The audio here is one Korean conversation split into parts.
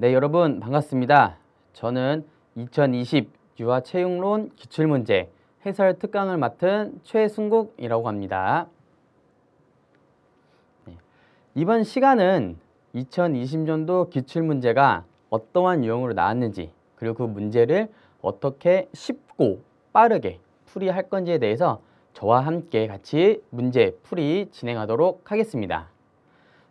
네, 여러분 반갑습니다. 저는 2020 유아 채용론 기출문제 해설 특강을 맡은 최승국이라고 합니다. 네, 이번 시간은 2020년도 기출문제가 어떠한 유형으로 나왔는지 그리고 그 문제를 어떻게 쉽고 빠르게 풀이할 건지에 대해서 저와 함께 같이 문제 풀이 진행하도록 하겠습니다.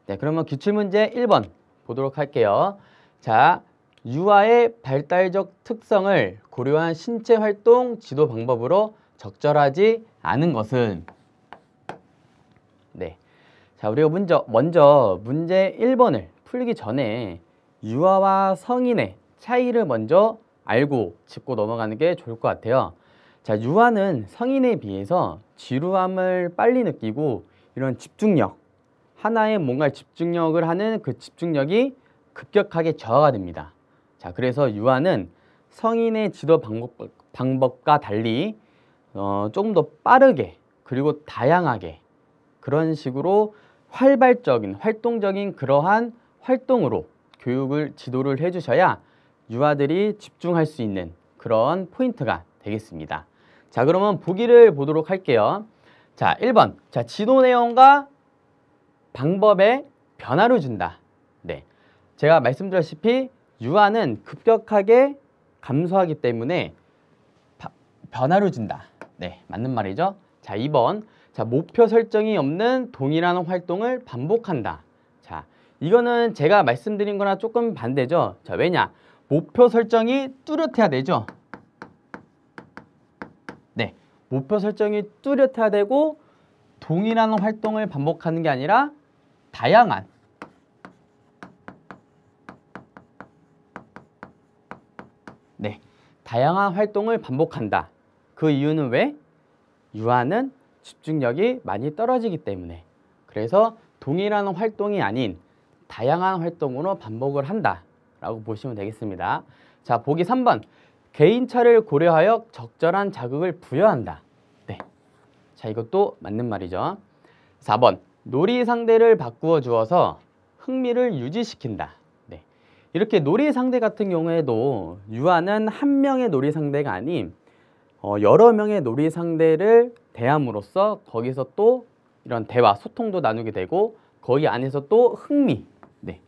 네, 그러면 기출문제 1번 보도록 할게요. 자, 유아의 발달적 특성을 고려한 신체 활동 지도 방법으로 적절하지 않은 것은 네. 자, 우리가 먼저, 먼저 문제 1번을 풀기 전에 유아와 성인의 차이를 먼저 알고 짚고 넘어가는 게 좋을 것 같아요. 자, 유아는 성인에 비해서 지루함을 빨리 느끼고 이런 집중력, 하나의 뭔가 집중력을 하는 그 집중력이 급격하게 저하가 됩니다. 자, 그래서 유아는 성인의 지도 방법, 과 달리 어, 조금 더 빠르게 그리고 다양하게 그런 식으로 활발적인 활동적인 그러한 활동으로 교육을 지도를 해주셔야 유아들이 집중할 수 있는 그런 포인트가 되겠습니다. 자 그러면 보기를 보도록 할게요. 자 1번 자 지도 내용과 방법의 변화를 준다. 네 제가 말씀드렸다시피 유아는 급격하게 감소하기 때문에 바, 변화로 진다. 네, 맞는 말이죠. 자, 2번. 자, 목표 설정이 없는 동일한 활동을 반복한다. 자, 이거는 제가 말씀드린 거랑 조금 반대죠. 자, 왜냐? 목표 설정이 뚜렷해야 되죠. 네, 목표 설정이 뚜렷해야 되고 동일한 활동을 반복하는 게 아니라 다양한 다양한 활동을 반복한다. 그 이유는 왜? 유아는 집중력이 많이 떨어지기 때문에 그래서 동일한 활동이 아닌 다양한 활동으로 반복을 한다 라고 보시면 되겠습니다. 자, 보기 3번 개인차를 고려하여 적절한 자극을 부여한다. 네, 자 이것도 맞는 말이죠. 4번 놀이 상대를 바꾸어 주어서 흥미를 유지시킨다. 이렇게 놀이 상대 같은 경우에도 유아는 한 명의 놀이 상대가 아닌 어, 여러 명의 놀이 상대를 대함으로써 거기서 또 이런 대화, 소통도 나누게 되고 거기 안에서 또 흥미, 네.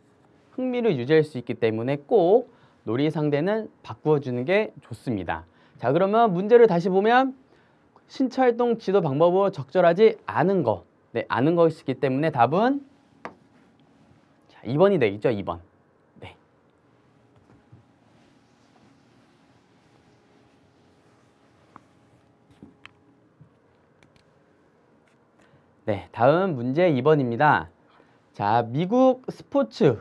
흥미를 유지할 수 있기 때문에 꼭 놀이 상대는 바꾸어주는 게 좋습니다. 자 그러면 문제를 다시 보면 신체활동 지도 방법으로 적절하지 않은 것, 네, 아는 것이기 때문에 답은 자, 2번이 되겠죠, 2번. 네, 다음 문제 2번입니다. 자, 미국 스포츠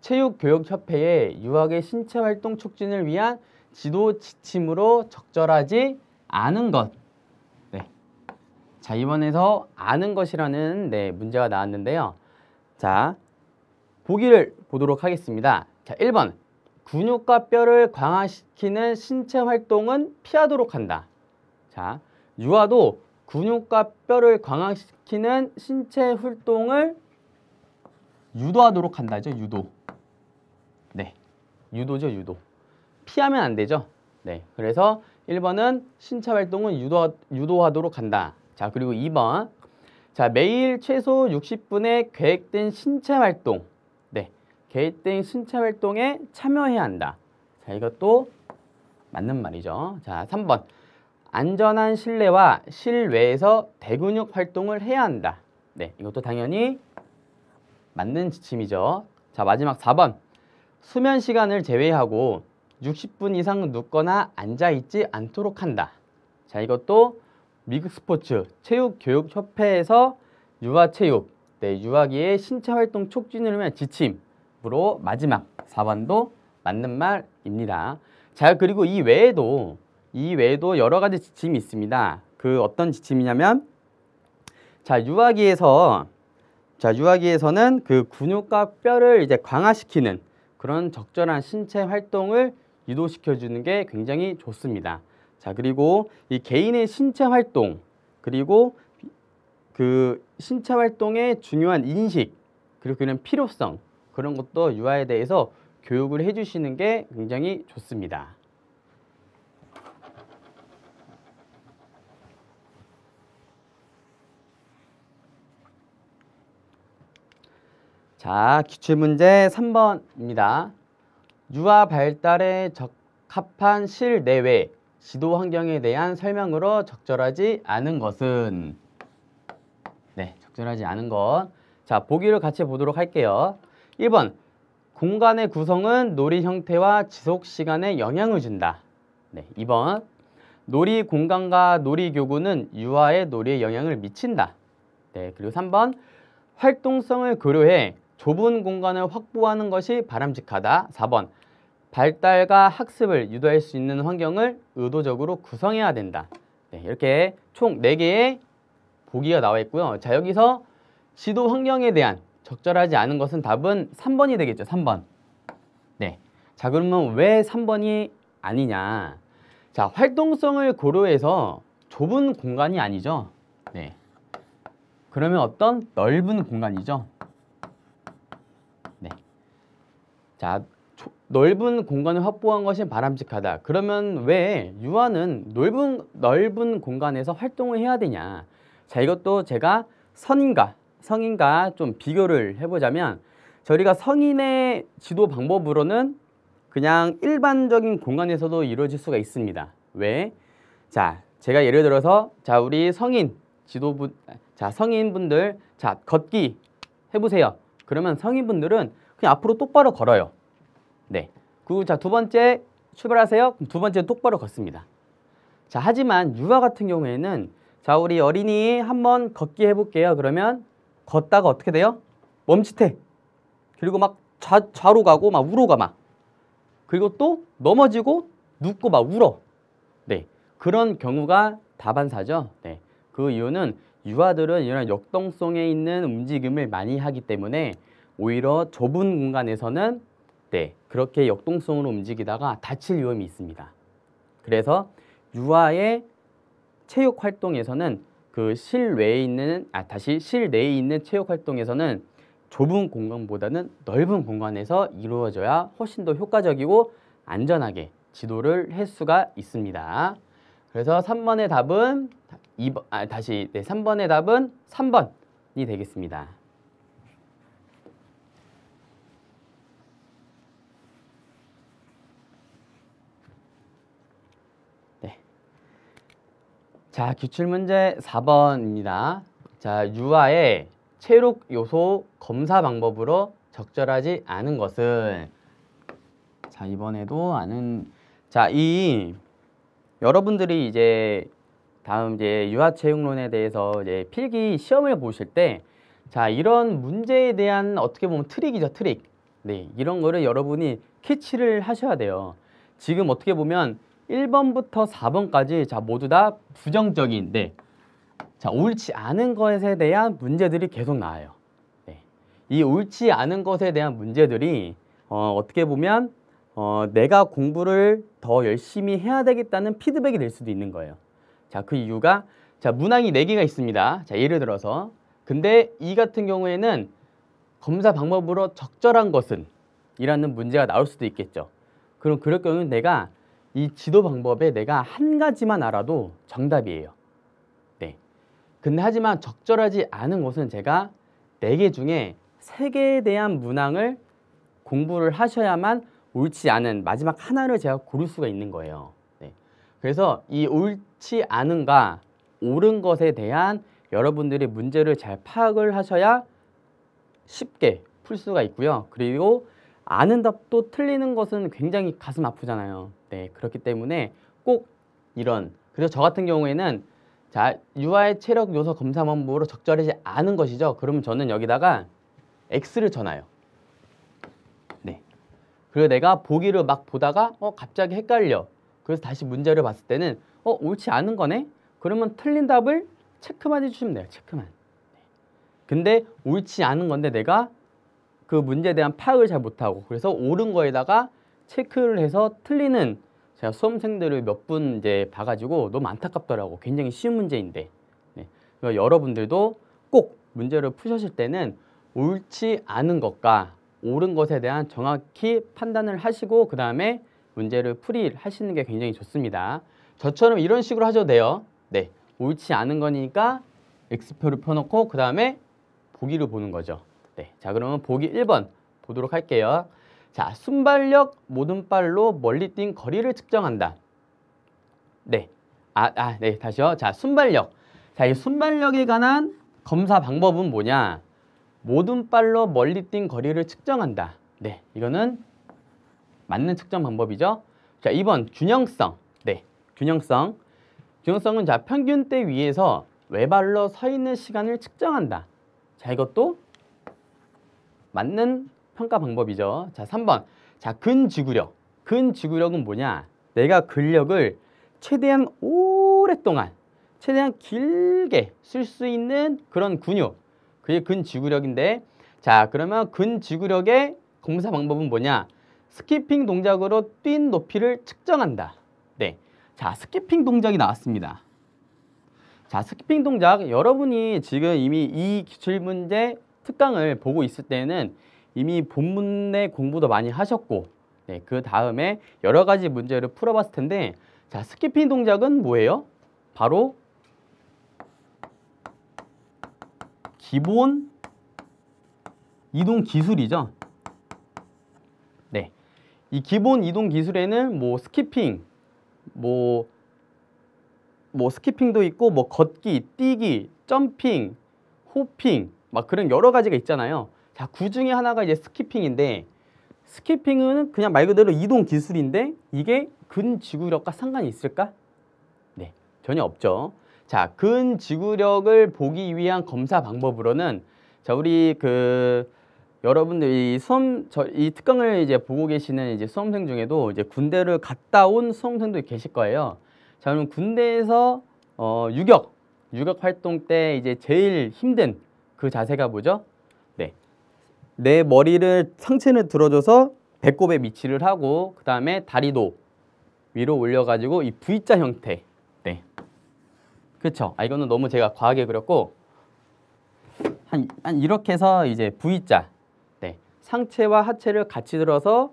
체육교육협회의 유학의 신체 활동 촉진을 위한 지도 지침으로 적절하지 않은 것. 네. 자, 이번에서 아는 것이라는 네, 문제가 나왔는데요. 자, 보기를 보도록 하겠습니다. 자, 1번. 근육과 뼈를 강화시키는 신체 활동은 피하도록 한다. 자, 유아도 근육과 뼈를 강화시키는 신체 활동을 유도하도록 한다죠. 유도. 네. 유도죠. 유도. 피하면 안 되죠. 네. 그래서 1번은 신체 활동을 유도, 유도하도록 한다. 자, 그리고 2번. 자, 매일 최소 60분의 계획된 신체 활동. 네. 계획된 신체 활동에 참여해야 한다. 자, 이것도 맞는 말이죠. 자, 3번. 안전한 실내와 실외에서 대근육 활동을 해야 한다. 네, 이것도 당연히 맞는 지침이죠. 자, 마지막 4번. 수면 시간을 제외하고 60분 이상 눕거나 앉아있지 않도록 한다. 자, 이것도 미국스포츠 체육교육협회에서 유아체육, 네, 유아기의 신체활동 촉진을 위한 지침으로 마지막 4번도 맞는 말입니다. 자, 그리고 이 외에도 이 외에도 여러 가지 지침이 있습니다. 그 어떤 지침이냐면 자 유아기에서 자 유아기에서는 그 근육과 뼈를 이제 강화시키는 그런 적절한 신체 활동을 유도시켜 주는 게 굉장히 좋습니다. 자 그리고 이 개인의 신체 활동 그리고 그 신체 활동의 중요한 인식 그리고 그런 필요성 그런 것도 유아에 대해서 교육을 해주시는 게 굉장히 좋습니다. 자, 기출문제 3번입니다. 유아 발달에 적합한 실내외 지도 환경에 대한 설명으로 적절하지 않은 것은 네, 적절하지 않은 것. 자, 보기를 같이 보도록 할게요. 1번 공간의 구성은 놀이 형태와 지속 시간에 영향을 준다. 네, 2번 놀이 공간과 놀이 교구는 유아의 놀이에 영향을 미친다. 네, 그리고 3번 활동성을 고려해 좁은 공간을 확보하는 것이 바람직하다. 4번 발달과 학습을 유도할 수 있는 환경을 의도적으로 구성해야 된다. 네, 이렇게 총 4개의 보기가 나와 있고요. 자 여기서 지도 환경에 대한 적절하지 않은 것은 답은 3번이 되겠죠. 3번. 네. 자 그러면 왜 3번이 아니냐. 자 활동성을 고려해서 좁은 공간이 아니죠. 네. 그러면 어떤 넓은 공간이죠. 자, 넓은 공간을 확보한 것이 바람직하다. 그러면 왜 유아는 넓은, 넓은 공간에서 활동을 해야 되냐. 자, 이것도 제가 선인과 성인과 좀 비교를 해보자면 저희가 성인의 지도 방법으로는 그냥 일반적인 공간에서도 이루어질 수가 있습니다. 왜? 자, 제가 예를 들어서 자, 우리 성인 지도분 자, 성인분들 자, 걷기 해보세요. 그러면 성인분들은 그냥 앞으로 똑바로 걸어요. 네. 그리고 자, 두 번째 출발하세요. 그럼 두 번째 똑바로 걷습니다. 자, 하지만 유아 같은 경우에는 자, 우리 어린이 한번 걷기 해볼게요. 그러면 걷다가 어떻게 돼요? 멈칫해. 그리고 막 좌, 좌로 가고 막 우로 가 막. 그리고 또 넘어지고 눕고 막 울어. 네. 그런 경우가 다반사죠. 네. 그 이유는 유아들은 이런 역동성에 있는 움직임을 많이 하기 때문에 오히려 좁은 공간에서는 네, 그렇게 역동성으로 움직이다가 다칠 위험이 있습니다. 그래서 유아의 체육 활동에서는 그 실외에 있는 아 다시 실내에 있는 체육 활동에서는 좁은 공간보다는 넓은 공간에서 이루어져야 훨씬 더 효과적이고 안전하게 지도를 할 수가 있습니다. 그래서 3번의 답은 2번, 아, 다시 네, 3번의 답은 3번이 되겠습니다. 자, 기출 문제 4번입니다. 자, 유아의 체력 요소 검사 방법으로 적절하지 않은 것은 자, 이번에도 아는 자, 이 여러분들이 이제 다음 이제 유아 체육론에 대해서 이제 필기 시험을 보실 때 자, 이런 문제에 대한 어떻게 보면 트릭이죠, 트릭. 네, 이런 거를 여러분이 캐치를 하셔야 돼요. 지금 어떻게 보면 1번부터 4번까지 자 모두 다 부정적인 데자 네. 옳지 않은 것에 대한 문제들이 계속 나와요. 네. 이 옳지 않은 것에 대한 문제들이 어, 어떻게 보면 어, 내가 공부를 더 열심히 해야 되겠다는 피드백이 될 수도 있는 거예요. 자, 그 이유가 자, 문항이 4개가 있습니다. 자, 예를 들어서 근데 이 같은 경우에는 검사 방법으로 적절한 것은 이라는 문제가 나올 수도 있겠죠. 그럼 그럴 경우는 내가 이 지도 방법에 내가 한 가지만 알아도 정답이에요. 네. 근데 하지만 적절하지 않은 것은 제가 네 개 중에 세 개에 대한 문항을 공부를 하셔야만 옳지 않은 마지막 하나를 제가 고를 수가 있는 거예요. 네. 그래서 이 옳지 않은가 옳은 것에 대한 여러분들이 문제를 잘 파악을 하셔야 쉽게 풀 수가 있고요. 그리고 아는 답도 틀리는 것은 굉장히 가슴 아프잖아요. 네, 그렇기 때문에 꼭 이런 그래서 저 같은 경우에는 자 유아의 체력 요소 검사만 보로 적절하지 않은 것이죠. 그러면 저는 여기다가 X를 전화요. 네. 그리고 내가 보기를 막 보다가 어 갑자기 헷갈려. 그래서 다시 문제를 봤을 때는 어 옳지 않은 거네. 그러면 틀린 답을 체크만 해주시면 돼요. 체크만. 네. 근데 옳지 않은 건데 내가 그 문제에 대한 파악을 잘 못하고 그래서 옳은 거에다가 체크를 해서 틀리는 제가 수험생들을 몇 분 이제 봐가지고 너무 안타깝더라고. 굉장히 쉬운 문제인데. 네. 그러니까 여러분들도 꼭 문제를 푸셨을 때는 옳지 않은 것과 옳은 것에 대한 정확히 판단을 하시고 그 다음에 문제를 풀이 하시는 게 굉장히 좋습니다. 저처럼 이런 식으로 하셔도 돼요. 네, 옳지 않은 거니까 X표를 펴놓고 그 다음에 보기를 보는 거죠. 네, 자 그러면 보기 1번 보도록 할게요. 자, 순발력 모든발로 멀리 뛴 거리를 측정한다. 네. 아, 아, 네. 다시요. 자, 순발력. 자, 이 순발력에 관한 검사 방법은 뭐냐? 모든발로 멀리 뛴 거리를 측정한다. 네. 이거는 맞는 측정 방법이죠. 자, 2번 균형성. 네. 균형성. 균형성은 자, 평균대 위에서 외발로 서 있는 시간을 측정한다. 자, 이것도 맞는 평가 방법이죠. 자, 3번. 자, 근지구력. 근지구력은 뭐냐? 내가 근력을 최대한 오랫동안, 최대한 길게 쓸 수 있는 그런 근육. 그게 근지구력인데 자, 그러면 근지구력의 검사 방법은 뭐냐? 스키핑 동작으로 뛴 높이를 측정한다. 네. 자, 스키핑 동작이 나왔습니다. 자, 스키핑 동작 여러분이 지금 이미 이 기출문제 특강을 보고 있을 때는 이미 본문의 공부도 많이 하셨고 네, 그 다음에 여러 가지 문제를 풀어봤을 텐데 자 스키핑 동작은 뭐예요? 바로 기본 이동 기술이죠. 네, 이 기본 이동 기술에는 뭐 스키핑, 뭐, 뭐 스키핑도 있고 뭐 걷기, 뛰기, 점핑, 호핑 막 그런 여러 가지가 있잖아요. 자, 그 중에 하나가 이제 스키핑인데 스키핑은 그냥 말 그대로 이동 기술인데 이게 근지구력과 상관이 있을까? 네, 전혀 없죠. 자, 근지구력을 보기 위한 검사 방법으로는 자, 우리 그 여러분들이 수험 저이 특강을 이제 보고 계시는 이제 수험생 중에도 이제 군대를 갔다 온 수험생도 계실 거예요. 자, 그럼 군대에서 어, 유격, 유격 활동 때 이제 제일 힘든 그 자세가 뭐죠? 내 머리를 상체는 들어줘서 배꼽에 미치를 하고 그 다음에 다리도 위로 올려가지고 이 V자 형태 네 그쵸 아 이거는 너무 제가 과하게 그렸고 한, 한 이렇게 해서 이제 V자 네 상체와 하체를 같이 들어서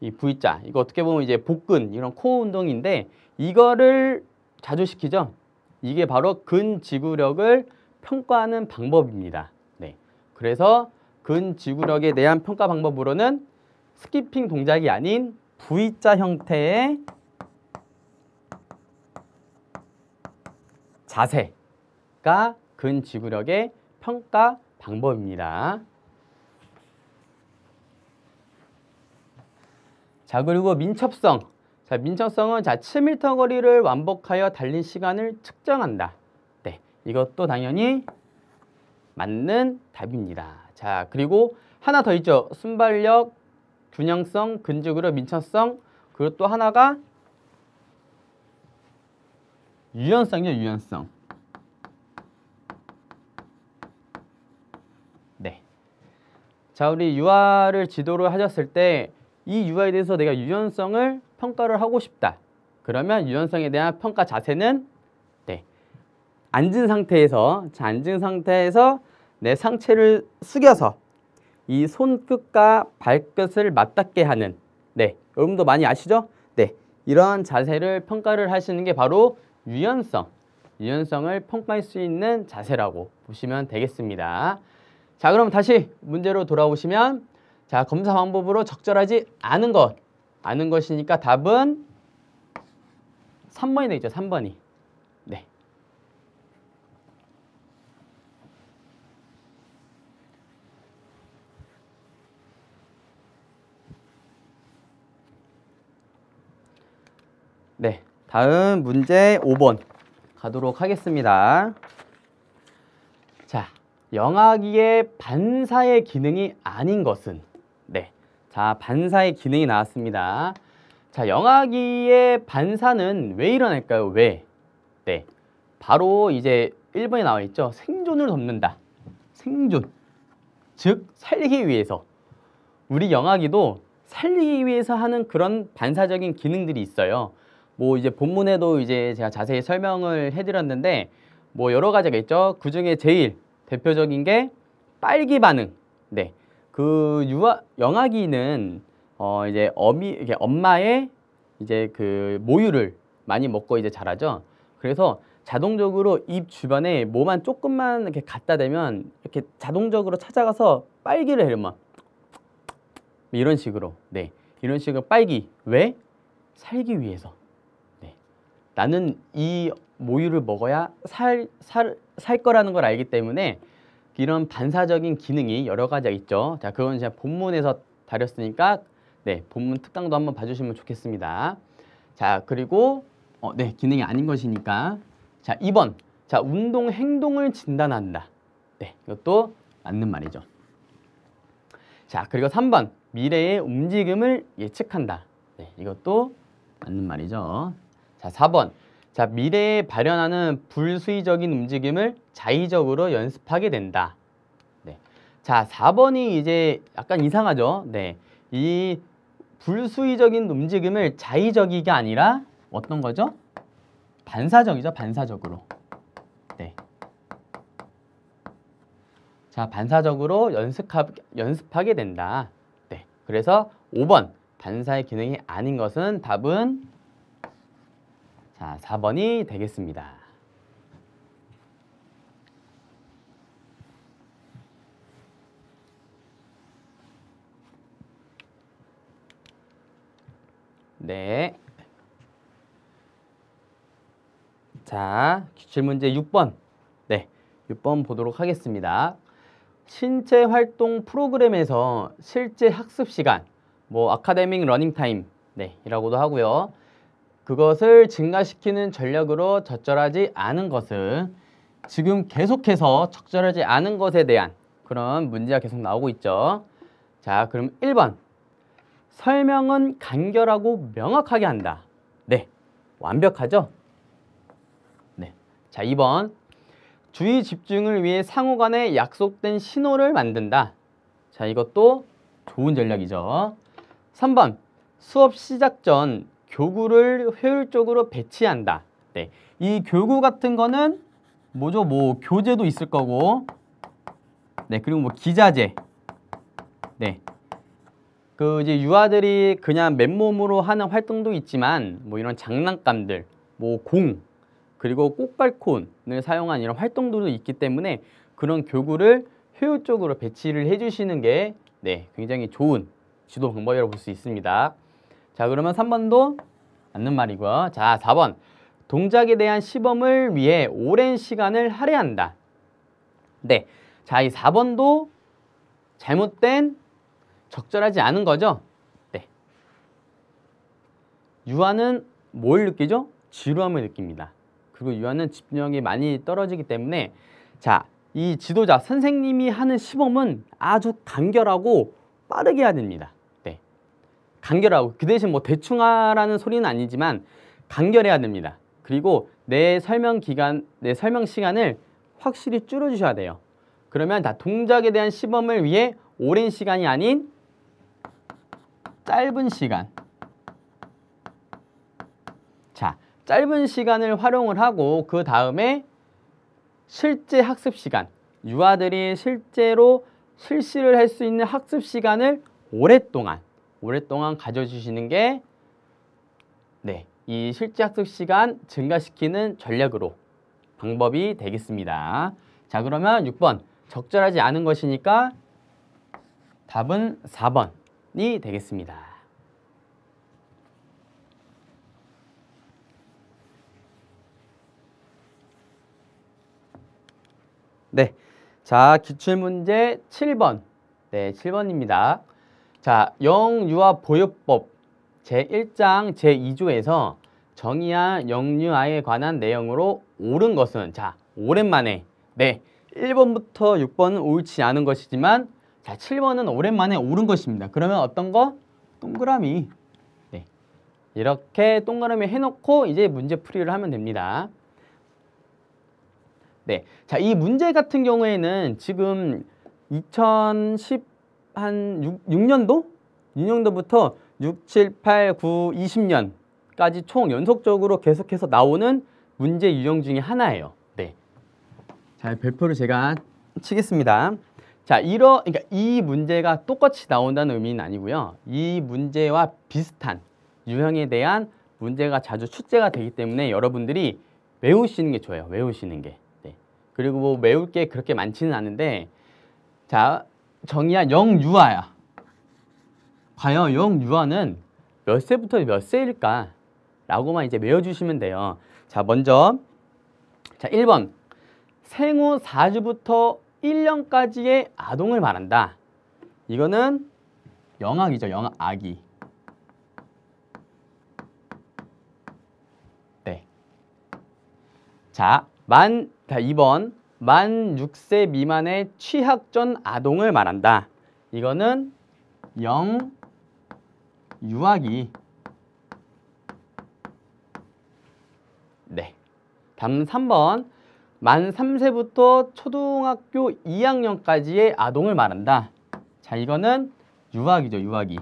이 V자 이거 어떻게 보면 이제 복근 이런 코어 운동인데 이거를 자주 시키죠 이게 바로 근지구력을 평가하는 방법입니다 네 그래서 근지구력에 대한 평가 방법으로는 스키핑 동작이 아닌 V자 형태의 자세가 근지구력의 평가 방법입니다. 자 그리고 민첩성 자 민첩성은 자 7m 거리를 완복하여 달린 시간을 측정한다. 네 이것도 당연히 맞는 답입니다. 자, 그리고 하나 더 있죠. 순발력, 균형성, 근적으로 민첩성, 그리고 또 하나가 유연성이요, 유연성. 네. 자, 우리 유아를 지도로 하셨을 때 이 유아에 대해서 내가 유연성을 평가를 하고 싶다. 그러면 유연성에 대한 평가 자세는 네. 앉은 상태에서 자, 앉은 상태에서 내 상체를 숙여서 이 손끝과 발끝을 맞닿게 하는 네, 여러분도 많이 아시죠? 네, 이러한 자세를 평가를 하시는 게 바로 유연성, 유연성을 평가할 수 있는 자세라고 보시면 되겠습니다. 자, 그럼 다시 문제로 돌아오시면 자, 검사 방법으로 적절하지 않은 것, 아는 것이니까 답은 3번이 되죠, 3번이. 다음 문제 5번 가도록 하겠습니다. 자, 영아기의 반사의 기능이 아닌 것은? 네, 자 반사의 기능이 나왔습니다. 자, 영아기의 반사는 왜 일어날까요? 왜? 네, 바로 이제 1번에 나와 있죠. 생존을 돕는다. 생존, 즉 살리기 위해서. 우리 영아기도 살리기 위해서 하는 그런 반사적인 기능들이 있어요. 뭐 이제 본문에도 이제 제가 자세히 설명을 해드렸는데 뭐 여러 가지가 있죠. 그 중에 제일 대표적인 게 빨기 반응. 네. 그 유아 영아기는 어 이제 어미 이게 엄마의 이제 그 모유를 많이 먹고 이제 자라죠. 그래서 자동적으로 입 주변에 몸만 조금만 이렇게 갖다 대면 이렇게 자동적으로 찾아가서 빨기를 해요, 막 이런 식으로. 네. 이런 식으로 빨기. 왜? 살기 위해서. 나는 이 모유를 먹어야 살, 살, 살 거라는 걸 알기 때문에 이런 반사적인 기능이 여러 가지가 있죠. 자, 그건 제가 본문에서 다렸으니까 네, 본문 특강도 한번 봐주시면 좋겠습니다. 자, 그리고 어, 네, 기능이 아닌 것이니까 자, 2번. 자, 운동 행동을 진단한다. 네, 이것도 맞는 말이죠. 자, 그리고 3번. 미래의 움직임을 예측한다. 네, 이것도 맞는 말이죠. 자, 4번. 자, 미래에 발현하는 불수의적인 움직임을 자의적으로 연습하게 된다. 네. 자, 4번이 이제 약간 이상하죠? 네. 이 불수의적인 움직임을 자의적이게 아니라 어떤 거죠? 반사적이죠, 반사적으로. 네. 자, 반사적으로 연습하, 연습하게 된다. 네. 그래서 5번, 반사의 기능이 아닌 것은 답은 자, 4번이 되겠습니다. 네. 자, 기출문제 6번. 네, 6번 보도록 하겠습니다. 신체 활동 프로그램에서 실제 학습 시간, 뭐 아카데믹 러닝 타임, 네, 이라고도 하고요. 그것을 증가시키는 전략으로 적절하지 않은 것은 지금 계속해서 적절하지 않은 것에 대한 그런 문제가 계속 나오고 있죠. 자, 그럼 1번. 설명은 간결하고 명확하게 한다. 네, 완벽하죠? 네, 자 2번. 주의 집중을 위해 상호 간에 약속된 신호를 만든다. 자, 이것도 좋은 전략이죠. 3번. 수업 시작 전 교구를 효율적으로 배치한다. 네. 이 교구 같은 거는 뭐죠? 뭐 교재도 있을 거고 네, 그리고 뭐 기자재 네. 그 이제 유아들이 그냥 맨몸으로 하는 활동도 있지만 뭐 이런 장난감들, 뭐 공, 그리고 꽃발콘을 사용한 이런 활동들도 있기 때문에 그런 교구를 효율적으로 배치를 해주시는 게 네, 굉장히 좋은 지도 방법이라고 볼 수 있습니다. 자 그러면 3번도 맞는 말이고요. 자 4번 동작에 대한 시범을 위해 오랜 시간을 할애한다. 네, 자이 4번도 잘못된 적절하지 않은 거죠. 네, 유아는 뭘 느끼죠? 지루함을 느낍니다. 그리고 유아는 집중력이 많이 떨어지기 때문에 자, 이 지도자 선생님이 하는 시범은 아주 간결하고 빠르게 해야 됩니다. 간결하고 그 대신 뭐 대충 하라는 소리는 아니지만 간결해야 됩니다. 그리고 내 설명 기간, 내 설명 시간을 확실히 줄여주셔야 돼요. 그러면 다 동작에 대한 시범을 위해 오랜 시간이 아닌 짧은 시간 자, 짧은 시간을 활용을 하고 그 다음에 실제 학습 시간 유아들이 실제로 실시를 할 수 있는 학습 시간을 오랫동안 오랫동안 가져주시는 게 네, 이 실제 학습 시간 증가시키는 전략으로 방법이 되겠습니다. 자, 그러면 6번 적절하지 않은 것이니까 답은 4번이 되겠습니다. 네. 자, 기출문제 7번. 네, 7번입니다. 자, 영유아 보육법 제1장 제2조에서 정의한 영유아에 관한 내용으로 옳은 것은 자, 오랜만에 네, 1번부터 6번은 옳지 않은 것이지만 자, 7번은 오랜만에 옳은 것입니다. 그러면 어떤 거? 동그라미 네, 이렇게 동그라미 해놓고 이제 문제 풀이를 하면 됩니다. 네, 자, 이 문제 같은 경우에는 지금 2010한 6, 6년도? 6년도부터 6, 7, 8, 9, 20년까지 총 연속적으로 계속해서 나오는 문제 유형 중에 하나예요. 네. 자, 별표를 제가 치겠습니다. 자, 이러, 그러니까 이 문제가 똑같이 나온다는 의미는 아니고요. 이 문제와 비슷한 유형에 대한 문제가 자주 출제가 되기 때문에 여러분들이 외우시는 게 좋아요. 외우시는 게. 네. 그리고 뭐 외울 게 그렇게 많지는 않은데 자, 정의야 영유아야. 과연 영유아는 몇 세부터 몇 세일까? 라고만 이제 외워주시면 돼요. 자, 먼저 자 1번 생후 4주부터 1년까지의 아동을 말한다. 이거는 영아기죠, 영아 아기. 네. 자, 만 자, 2번 만 6세 미만의 취학 전 아동을 말한다. 이거는 영 유아기 네. 다음 3번 만 3세부터 초등학교 2학년까지의 아동을 말한다. 자, 이거는 유아기죠, 유아기.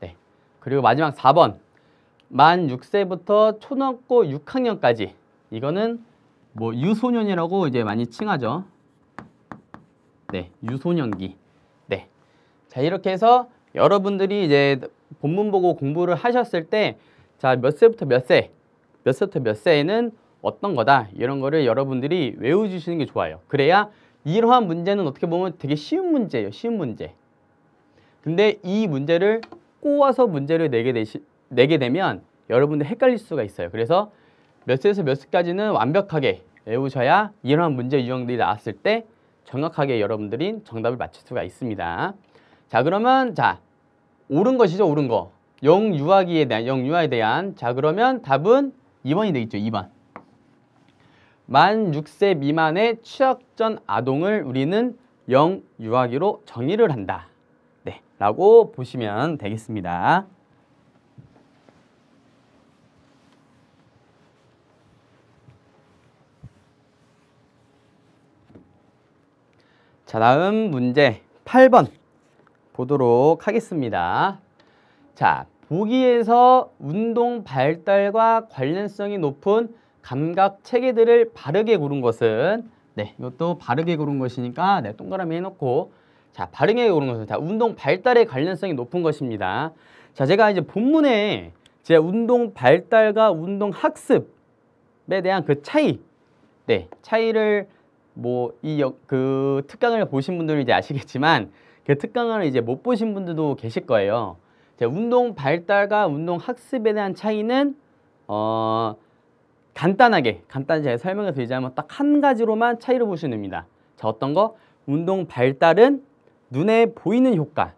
네. 그리고 마지막 4번 만 6세부터 초등학교 6학년까지 이거는 뭐 유소년이라고 이제 많이 칭하죠. 네, 유소년기. 네. 자, 이렇게 해서 여러분들이 이제 본문 보고 공부를 하셨을 때 자, 몇 세부터 몇 세, 몇 세부터 몇 세에는 어떤 거다 이런 거를 여러분들이 외워주시는 게 좋아요. 그래야 이러한 문제는 어떻게 보면 되게 쉬운 문제예요. 쉬운 문제. 근데 이 문제를 꼬아서 문제를 내게, 되시, 내게 되면 여러분들 헷갈릴 수가 있어요. 그래서 몇 세에서 몇 세까지는 완벽하게 외우셔야 이러한 문제 유형들이 나왔을 때 정확하게 여러분들이 정답을 맞출 수가 있습니다. 자 그러면 자 옳은 것이죠 옳은 거. 영유아기에 대한 영유아에 대한 자 그러면 답은 2번이 되겠죠 2번. 만 6세 미만의 취학 전 아동을 우리는 영유아기로 정의를 한다. 네, 라고 보시면 되겠습니다. 자, 다음 문제 8번 보도록 하겠습니다. 자, 보기에서 운동 발달과 관련성이 높은 감각 체계들을 바르게 고른 것은 네, 이것도 바르게 고른 것이니까 네, 동그라미 해놓고 자, 바르게 고른 것은 자, 운동 발달의 관련성이 높은 것입니다. 자, 제가 이제 본문에 제 운동 발달과 운동 학습에 대한 그 차이 네, 차이를 뭐이그 특강을 보신 분들은 이제 아시겠지만 그 특강을 이제 못 보신 분들도 계실 거예요. 자, 운동 발달과 운동 학습에 대한 차이는 어 간단하게 간단히 제가 설명을 드리자면 딱 한 가지로만 차이를 보시면 됩니다 자, 어떤 거? 운동 발달은 눈에 보이는 효과.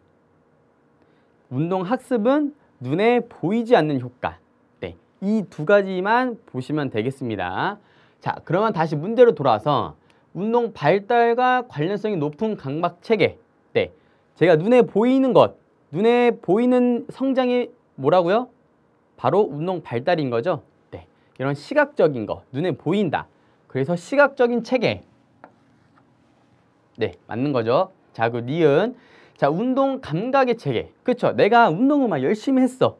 운동 학습은 눈에 보이지 않는 효과. 네. 이 두 가지만 보시면 되겠습니다. 자, 그러면 다시 문제로 돌아와서 운동 발달과 관련성이 높은 강박 체계 때 제가 눈에 보이는 것, 눈에 보이는 성장이 뭐라고요? 바로 운동 발달인 거죠. 네. 이런 시각적인 거, 눈에 보인다. 그래서 시각적인 체계. 네, 맞는 거죠. 자, 그 니은. 자, 운동 감각의 체계. 그렇죠? 내가 운동을 막 열심히 했어.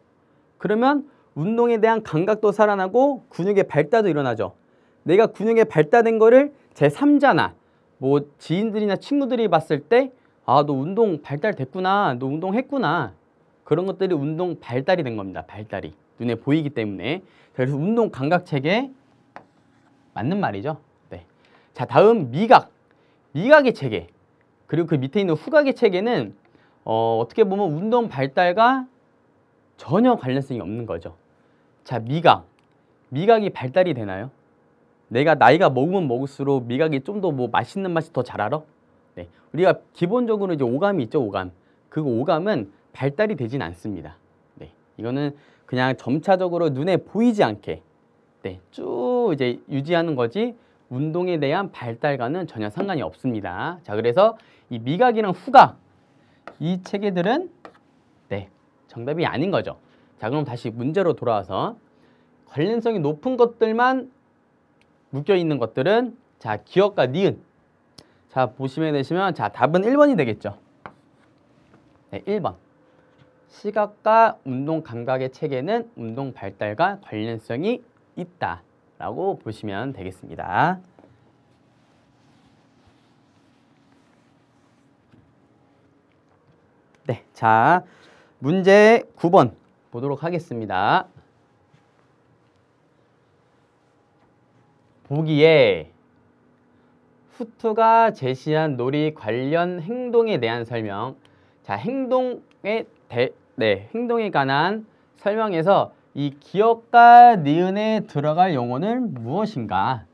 그러면 운동에 대한 감각도 살아나고 근육의 발달도 일어나죠. 내가 근육의 발달된 거를 제3자나 뭐 지인들이나 친구들이 봤을 때 아, 너 운동 발달됐구나. 너 운동했구나. 그런 것들이 운동 발달이 된 겁니다. 발달이. 눈에 보이기 때문에. 그래서 운동 감각 체계 맞는 말이죠. 네. 자, 다음 미각. 미각의 체계. 그리고 그 밑에 있는 후각의 체계는 어, 어떻게 보면 운동 발달과 전혀 관련성이 없는 거죠. 자, 미각. 미각이 발달이 되나요? 내가 나이가 먹으면 먹을수록 미각이 좀 더 뭐 맛있는 맛이 더 잘 알아? 네. 우리가 기본적으로 이제 오감이 있죠, 오감. 그 오감은 발달이 되진 않습니다. 네. 이거는 그냥 점차적으로 눈에 보이지 않게 네. 쭉 이제 유지하는 거지 운동에 대한 발달과는 전혀 상관이 없습니다. 자, 그래서 이 미각이랑 후각 이 체계들은 네. 정답이 아닌 거죠. 자, 그럼 다시 문제로 돌아와서 관련성이 높은 것들만 묶여 있는 것들은 자, 기억과 니은. 자, 보시면 되시면 자, 답은 1번이 되겠죠. 네, 1번. 시각과 운동 감각의 체계는 운동 발달과 관련성이 있다. 라고 보시면 되겠습니다. 네, 자 문제 9번 보도록 하겠습니다. 보기에 후투가 제시한 놀이 관련 행동에 대한 설명 자 행동에 대, 네, 행동에 관한 설명에서 이 기억과 니은에 들어갈 용어는 무엇인가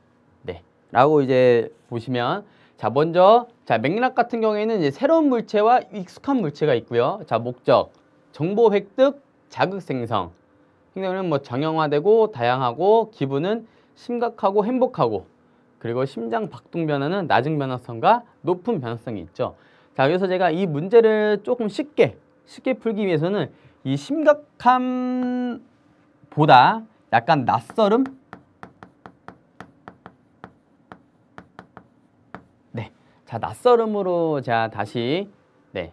네 라고 이제 보시면 자 먼저 자 맥락 같은 경우에는 이제 새로운 물체와 익숙한 물체가 있고요 자 목적 정보 획득 자극 생성 행동은 뭐 정형화되고 다양하고 기분은 심각하고 행복하고 그리고 심장 박동 변화는 낮은 변화성과 높은 변화성이 있죠. 자, 그래서 제가 이 문제를 조금 쉽게 쉽게 풀기 위해서는 이 심각함보다 약간 낯설음 네. 자, 낯설음으로 자, 다시 네.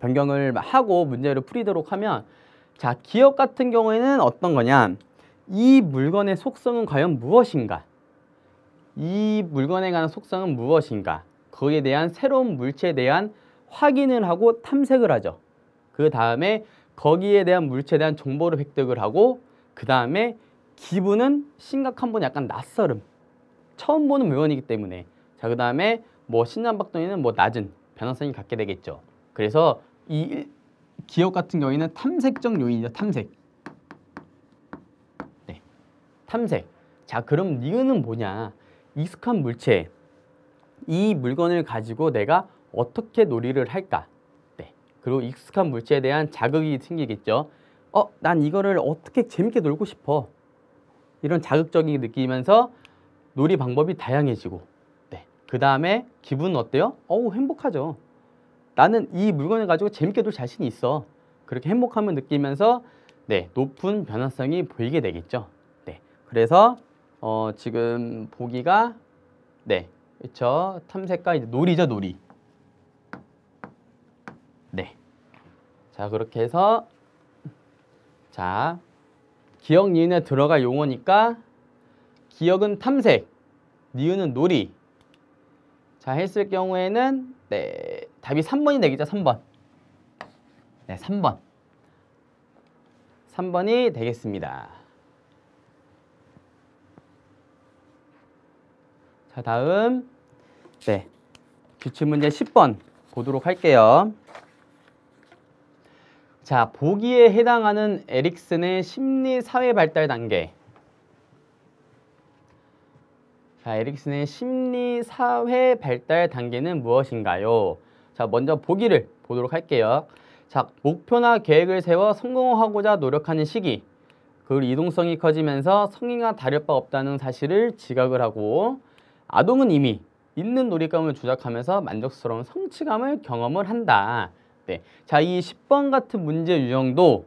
변경을 하고 문제를 풀이도록 하면 자, 기억 같은 경우에는 어떤 거냐? 이 물건의 속성은 과연 무엇인가? 이 물건에 관한 속성은 무엇인가? 거기에 대한 새로운 물체에 대한 확인을 하고 탐색을 하죠. 그 다음에 거기에 대한 물체에 대한 정보를 획득을 하고 그 다음에 기분은 심각한 분 약간 낯설음. 처음 보는 물건이기 때문에 자그 다음에 뭐 신장박동에는 뭐 낮은 변화성이 갖게 되겠죠. 그래서 이 기업 같은 경우에는 탐색적 요인이죠. 탐색. 탐색. 자, 그럼 니은은 뭐냐? 익숙한 물체. 이 물건을 가지고 내가 어떻게 놀이를 할까? 네. 그리고 익숙한 물체에 대한 자극이 생기겠죠. 어, 난 이거를 어떻게 재밌게 놀고 싶어. 이런 자극적인 느끼면서 놀이 방법이 다양해지고 네. 그 다음에 기분은 어때요? 어우 행복하죠. 나는 이 물건을 가지고 재밌게 놀 자신이 있어. 그렇게 행복함을 느끼면서 네, 높은 변화성이 보이게 되겠죠. 그래서 어, 지금 보기가 네, 그렇죠. 탐색과 이제 놀이죠, 놀이. 네. 자, 그렇게 해서 자, 기억 니은에 들어갈 용어니까 기억은 탐색, 니은은 놀이. 자, 했을 경우에는 네, 답이 3번이 되겠죠, 3번. 네, 3번. 3번이 되겠습니다. 자, 다음 네 기출 문제 10번 보도록 할게요. 자, 보기에 해당하는 에릭슨의 심리 사회 발달 단계. 자, 에릭슨의 심리 사회 발달 단계는 무엇인가요? 자, 먼저 보기를 보도록 할게요. 자, 목표나 계획을 세워 성공하고자 노력하는 시기. 그 이동성이 커지면서 성인과 다를 바 없다는 사실을 지각을 하고 아동은 이미 있는 놀잇감을 조작하면서 만족스러운 성취감을 경험을 한다. 네. 자, 이 10번 같은 문제 유형도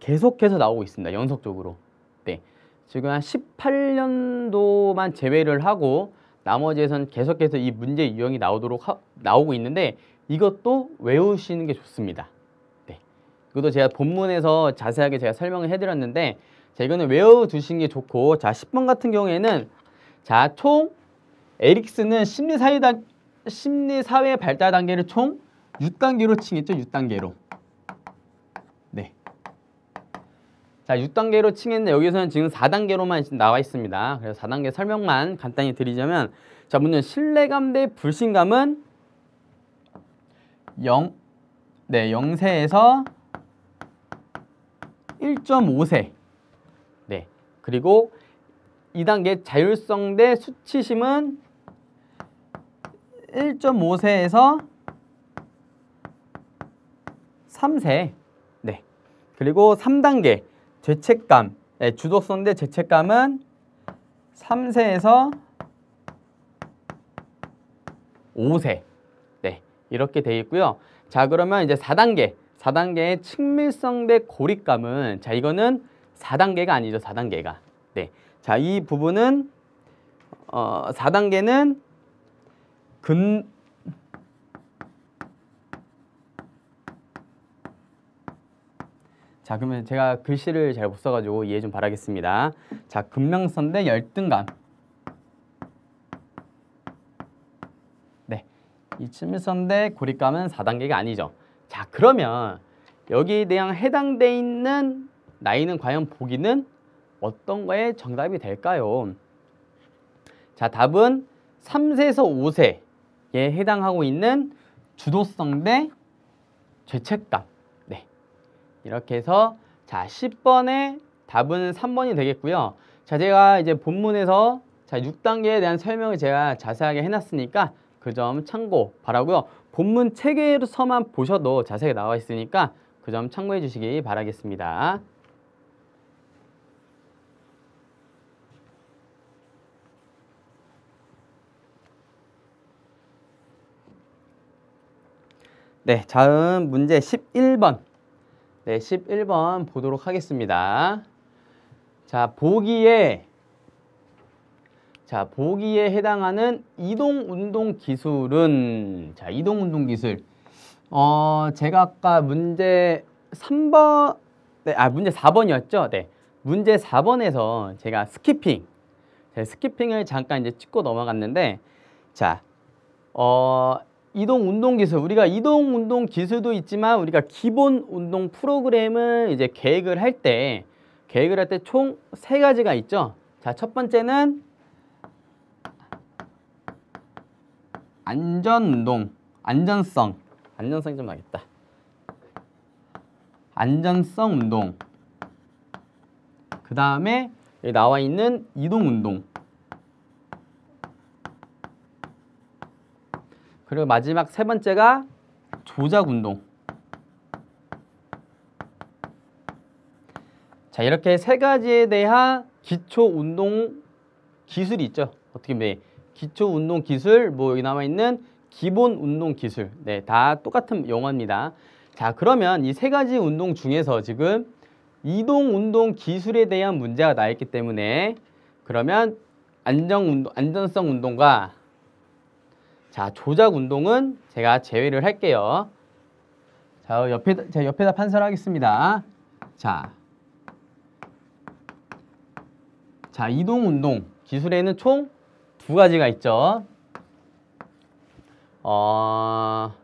계속해서 나오고 있습니다. 연속적으로. 네. 지금 한 18년도만 제외를 하고 나머지에선 계속해서 이 문제 유형이 나오도록 하, 나오고 있는데 이것도 외우시는 게 좋습니다. 네. 이것도 제가 본문에서 자세하게 제가 설명을 해드렸는데 자, 이거는 외워두시는 게 좋고 자 10번 같은 경우에는 자, 총 에릭스는 심리사회, 단, 심리사회 발달 단계를 총 6단계로 칭했죠. 6단계로. 네. 자, 6단계로 칭했는데 여기서는 지금 4단계로만 나와 있습니다. 그래서 4단계 설명만 간단히 드리자면 자, 먼저 신뢰감 대 불신감은 0 네, 0세에서 1.5세. 네. 그리고 2단계 자율성 대 수치심은 1.5세에서 3세 네 그리고 3단계 죄책감 네, 주도성 대 죄책감은 3세에서 5세 네 이렇게 되어 있고요 자 그러면 이제 4단계 4단계의 친밀성 대 고립감은 자 이거는 4단계가 아니죠 4단계가 네 자, 이 부분은 어, 4단계는 근 자, 그러면 제가 글씨를 잘 못 써가지고 이해 좀 바라겠습니다. 자, 금명선 대 열등감. 네, 이침밀선대 고립감은 4단계가 아니죠. 자, 그러면 여기에 대한 해당돼 있는 나이는 과연 보기는 어떤 거에 정답이 될까요? 자, 답은 3세에서 5세에 해당하고 있는 주도성 대 죄책감. 네. 이렇게 해서 자, 10번의 답은 3번이 되겠고요. 자, 제가 이제 본문에서 자, 6단계에 대한 설명을 제가 자세하게 해놨으니까 그 점 참고 바라고요. 본문 체계로서만 보셔도 자세하게 나와 있으니까 그 점 참고해 주시기 바라겠습니다. 네, 다음 문제 11번. 네, 11번 보도록 하겠습니다. 자, 보기에 자, 보기에 해당하는 이동 운동 기술은 자, 이동 운동 기술. 어, 제가 아까 문제 3번 네, 아, 문제 4번이었죠? 네. 문제 4번에서 제가 스키핑 네, 스키핑을 잠깐 이제 찍고 넘어갔는데 자, 어, 이동 운동 기술 우리가 이동 운동 기술도 있지만 우리가 기본 운동 프로그램을 이제 계획을 할 때 계획을 할 때 총 세 가지가 있죠. 자, 첫 번째는 안전 운동, 안전성. 안전성 좀 나겠다. 안전성 운동. 그다음에 나와 있는 이동 운동. 그리고 마지막 세 번째가 조작 운동. 자, 이렇게 세 가지에 대한 기초 운동 기술이 있죠. 어떻게 보면 네. 기초 운동 기술, 뭐 여기 남아 있는 기본 운동 기술. 네, 다 똑같은 용어입니다. 자, 그러면 이 세 가지 운동 중에서 지금 이동 운동 기술에 대한 문제가 나있기 때문에 그러면 안정 운동, 안전성 운동과 자, 조작 운동은 제가 제외를 할게요. 자, 옆에, 제가 옆에다 판설하겠습니다. 자, 자, 이동 운동. 기술에는 총 두 가지가 있죠. 어,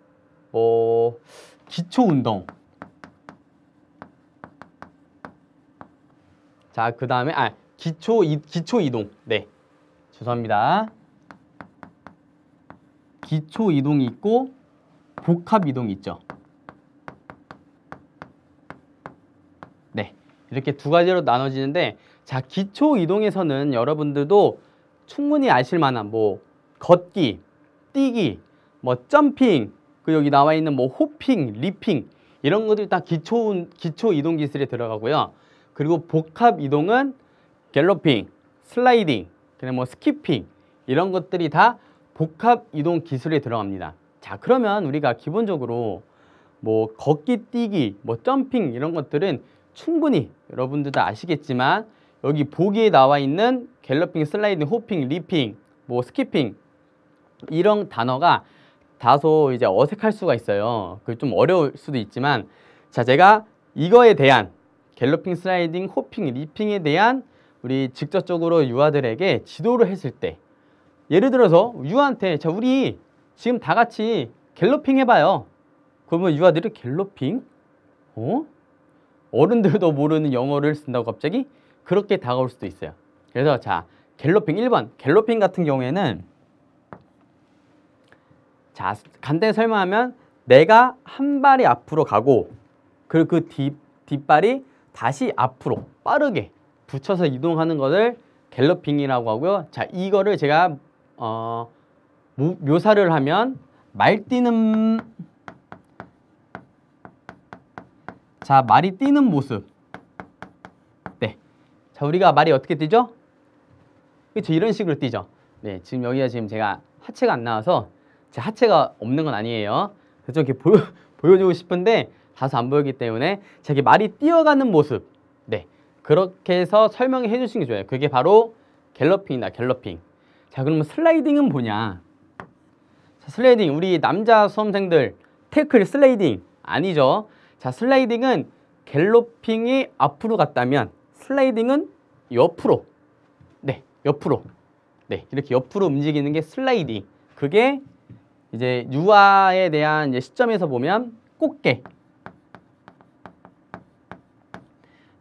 뭐, 기초 운동. 자, 그 다음에, 아, 기초, 이, 기초 이동. 네. 죄송합니다. 기초 이동이 있고 복합 이동이 있죠. 네, 이렇게 두 가지로 나눠지는데 자 기초 이동에서는 여러분들도 충분히 아실 만한 뭐 걷기, 뛰기, 뭐 점핑, 그 여기 나와 있는 뭐 호핑, 리핑 이런 것들 다 기초 기초 이동 기술에 들어가고요. 그리고 복합 이동은 갤러핑, 슬라이딩, 그다뭐 스키핑 이런 것들이 다 복합 이동 기술이 들어갑니다. 자, 그러면 우리가 기본적으로 뭐 걷기, 뛰기, 뭐 점핑 이런 것들은 충분히 여러분들 도 아시겠지만 여기 보기에 나와 있는 갤러핑, 슬라이딩, 호핑, 리핑, 뭐 스키핑 이런 단어가 다소 이제 어색할 수가 있어요. 그좀 어려울 수도 있지만 자, 제가 이거에 대한 갤러핑, 슬라이딩, 호핑, 리핑에 대한 우리 직접적으로 유아들에게 지도를 했을 때 예를 들어서 유한테자 우리 지금 다 같이 갤러핑 해봐요. 그러면 유아들이 갤러핑? 어? 어른들도 모르는 영어를 쓴다고 갑자기 그렇게 다가올 수도 있어요. 그래서 자 갤러핑 1번 갤러핑 같은 경우에는 자 간단히 설명하면 내가 한 발이 앞으로 가고 그리고 그 뒷, 뒷발이 다시 앞으로 빠르게 붙여서 이동하는 것을 갤러핑이라고 하고요. 자 이거를 제가 어, 묘사를 하면 말뛰는 자 말이 뛰는 모습 네. 자 우리가 말이 어떻게 뛰죠? 그렇죠 이런 식으로 뛰죠. 네 지금 여기가 지금 제가 하체가 안 나와서 제 하체가 없는 건 아니에요. 그래서 이렇게 보여 보여주고 싶은데 다소 안 보이기 때문에 자기 말이 뛰어가는 모습 네 그렇게 해서 설명해 주신게 좋아요. 그게 바로 갤러핑이다 갤러핑. 자 그러면 슬라이딩은 뭐냐 자, 슬라이딩 우리 남자 수험생들 태클 슬라이딩 아니죠 자 슬라이딩은 갤로핑이 앞으로 갔다면 슬라이딩은 옆으로 네 옆으로 네 이렇게 옆으로 움직이는 게 슬라이딩 그게 이제 유아에 대한 이제 시점에서 보면 꽃게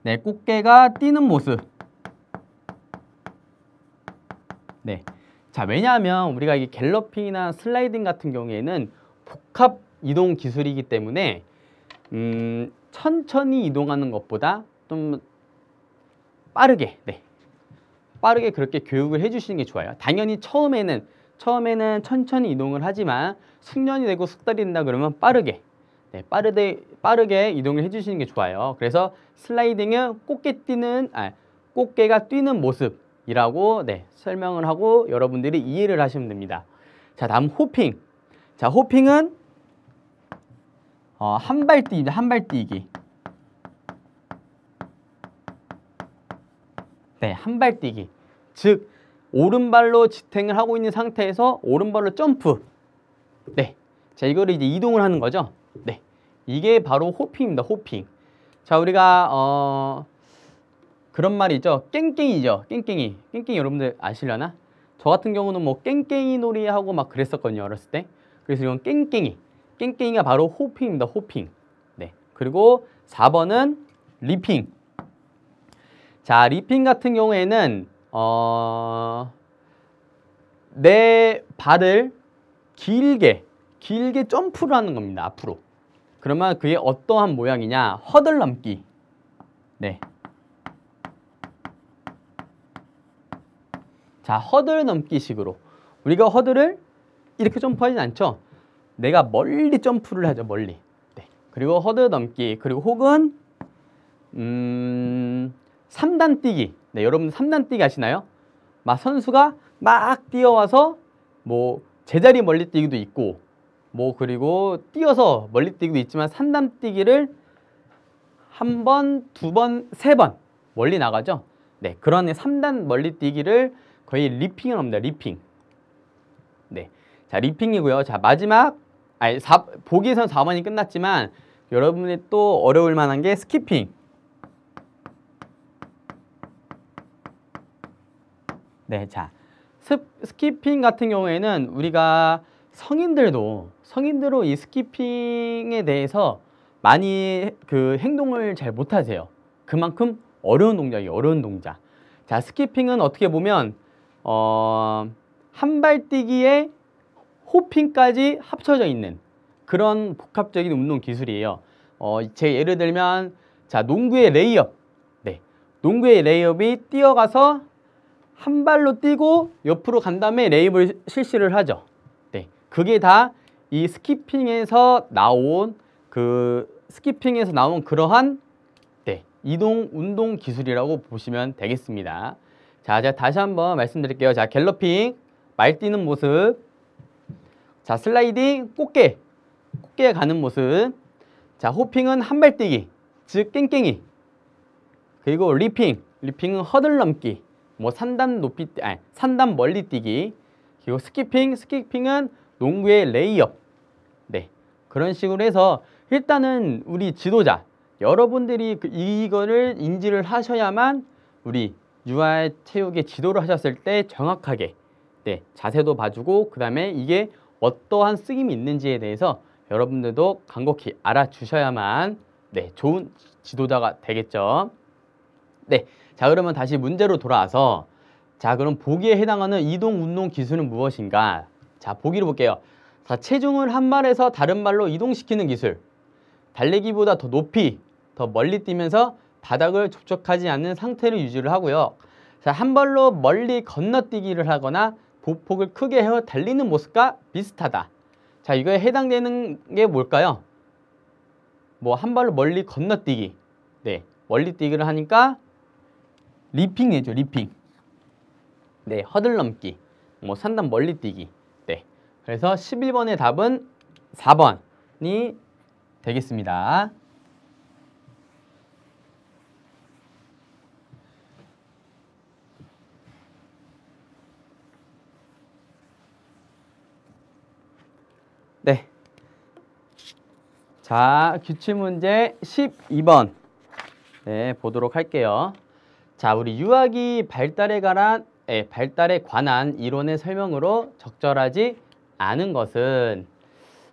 네 꽃게가 뛰는 모습 네 자, 왜냐하면 우리가 이 갤러핑이나 슬라이딩 같은 경우에는 복합 이동 기술이기 때문에 음, 천천히 이동하는 것보다 좀 빠르게 네. 빠르게 그렇게 교육을 해주시는 게 좋아요. 당연히 처음에는 처음에는 천천히 이동을 하지만 숙련이 되고 숙달이 된다 그러면 빠르게 네, 빠르게 빠르게 이동을 해주시는 게 좋아요. 그래서 슬라이딩은 꽃게 뛰는 아, 꽃게가 뛰는 모습 이라고 네, 설명을 하고 여러분들이 이해를 하시면 됩니다. 자, 다음 호핑. 자, 호핑은 어, 한 발뛰기, 한발뛰기. 네, 한 발뛰기. 즉, 오른발로 지탱을 하고 있는 상태에서 오른발로 점프. 네. 자, 이거를 이제 이동을 하는 거죠. 네. 이게 바로 호핑입니다. 호핑. 자, 우리가 어 그런 말이 죠 깽깽이죠. 깽깽이. 깽깽이 여러분들 아시려나? 저 같은 경우는 뭐 깽깽이 놀이하고 막 그랬었거든요. 어렸을 때. 그래서 이건 깽깽이. 깽깽이가 바로 호핑입니다. 호핑. 네. 그리고 4번은 리핑. 자, 리핑 같은 경우에는 어... 내 발을 길게 길게 점프를 하는 겁니다. 앞으로. 그러면 그게 어떠한 모양이냐? 허들 넘기. 네. 자, 허들 넘기식으로 우리가 허들을 이렇게 점프하진 않죠. 내가 멀리 점프를 하죠, 멀리. 네. 그리고 허들 넘기, 그리고 혹은 음, 3단 뛰기. 네, 여러분 3단 뛰기 아시나요? 막 선수가 막 뛰어와서 뭐 제자리 멀리 뛰기도 있고 뭐 그리고 뛰어서 멀리 뛰기도 있지만 3단 뛰기를 한 번, 두 번, 세 번 멀리 나가죠. 네, 그런 3단 멀리 뛰기를 거의 리핑을 합니다. 리핑. 네. 자, 리핑이고요. 자, 마지막 아니 4, 보기에선 4번이 끝났지만 여러분이 또 어려울 만한 게 스키핑. 네, 자. 습, 스키핑 같은 경우에는 우리가 성인들도 성인들도 이 스키핑에 대해서 많이 그 행동을 잘 못하세요. 그만큼 어려운 동작이 어려운 동작. 자, 스키핑은 어떻게 보면 어, 한 발뛰기에 호핑까지 합쳐져 있는 그런 복합적인 운동 기술이에요. 어, 제 예를 들면 자 농구의 레이업 네 농구의 레이업이 뛰어가서 한 발로 뛰고 옆으로 간 다음에 레이업을 실시를 하죠. 네 그게 다 이 스키핑에서 나온 그 스키핑에서 나온 그러한 네 이동 운동 기술이라고 보시면 되겠습니다. 자, 제가 다시 한번 말씀드릴게요. 자, 갤러핑, 말 뛰는 모습. 자, 슬라이딩, 꽃게. 꽃게 가는 모습. 자, 호핑은 한 발 뛰기. 즉, 깽깽이. 그리고 리핑. 리핑은 허들 넘기. 뭐, 산단 높이, 아니, 산단 멀리 뛰기. 그리고 스키핑. 스키핑은 농구의 레이업. 네. 그런 식으로 해서 일단은 우리 지도자, 여러분들이 그 이거를 인지를 하셔야만 우리 유아 의 체육의 지도를 하셨을 때 정확하게 네, 자세도 봐주고 그 다음에 이게 어떠한 쓰임이 있는지에 대해서 여러분들도 간곡히 알아주셔야만 네, 좋은 지도자가 되겠죠. 네, 자 그러면 다시 문제로 돌아와서 자 그럼 보기에 해당하는 이동 운동 기술은 무엇인가? 자 보기로 볼게요. 자 체중을 한말에서 다른 말로 이동시키는 기술 달리기보다 더 높이 더 멀리 뛰면서 바닥을 접촉하지 않는 상태를 유지를 하고요. 자, 한 발로 멀리 건너뛰기를 하거나 보폭을 크게 해어 달리는 모습과 비슷하다. 자, 이거에 해당되는 게 뭘까요? 뭐 한 발로 멀리 건너뛰기. 네, 멀리 뛰기를 하니까 리핑이죠, 리핑. 네, 허들 넘기. 뭐 산단 멀리 뛰기. 네. 그래서 11번의 답은 4번이 되겠습니다. 자, 기출 문제 12번. 네, 보도록 할게요. 자, 우리 유학이 발달에 관한 예, 발달에 관한 이론의 설명으로 적절하지 않은 것은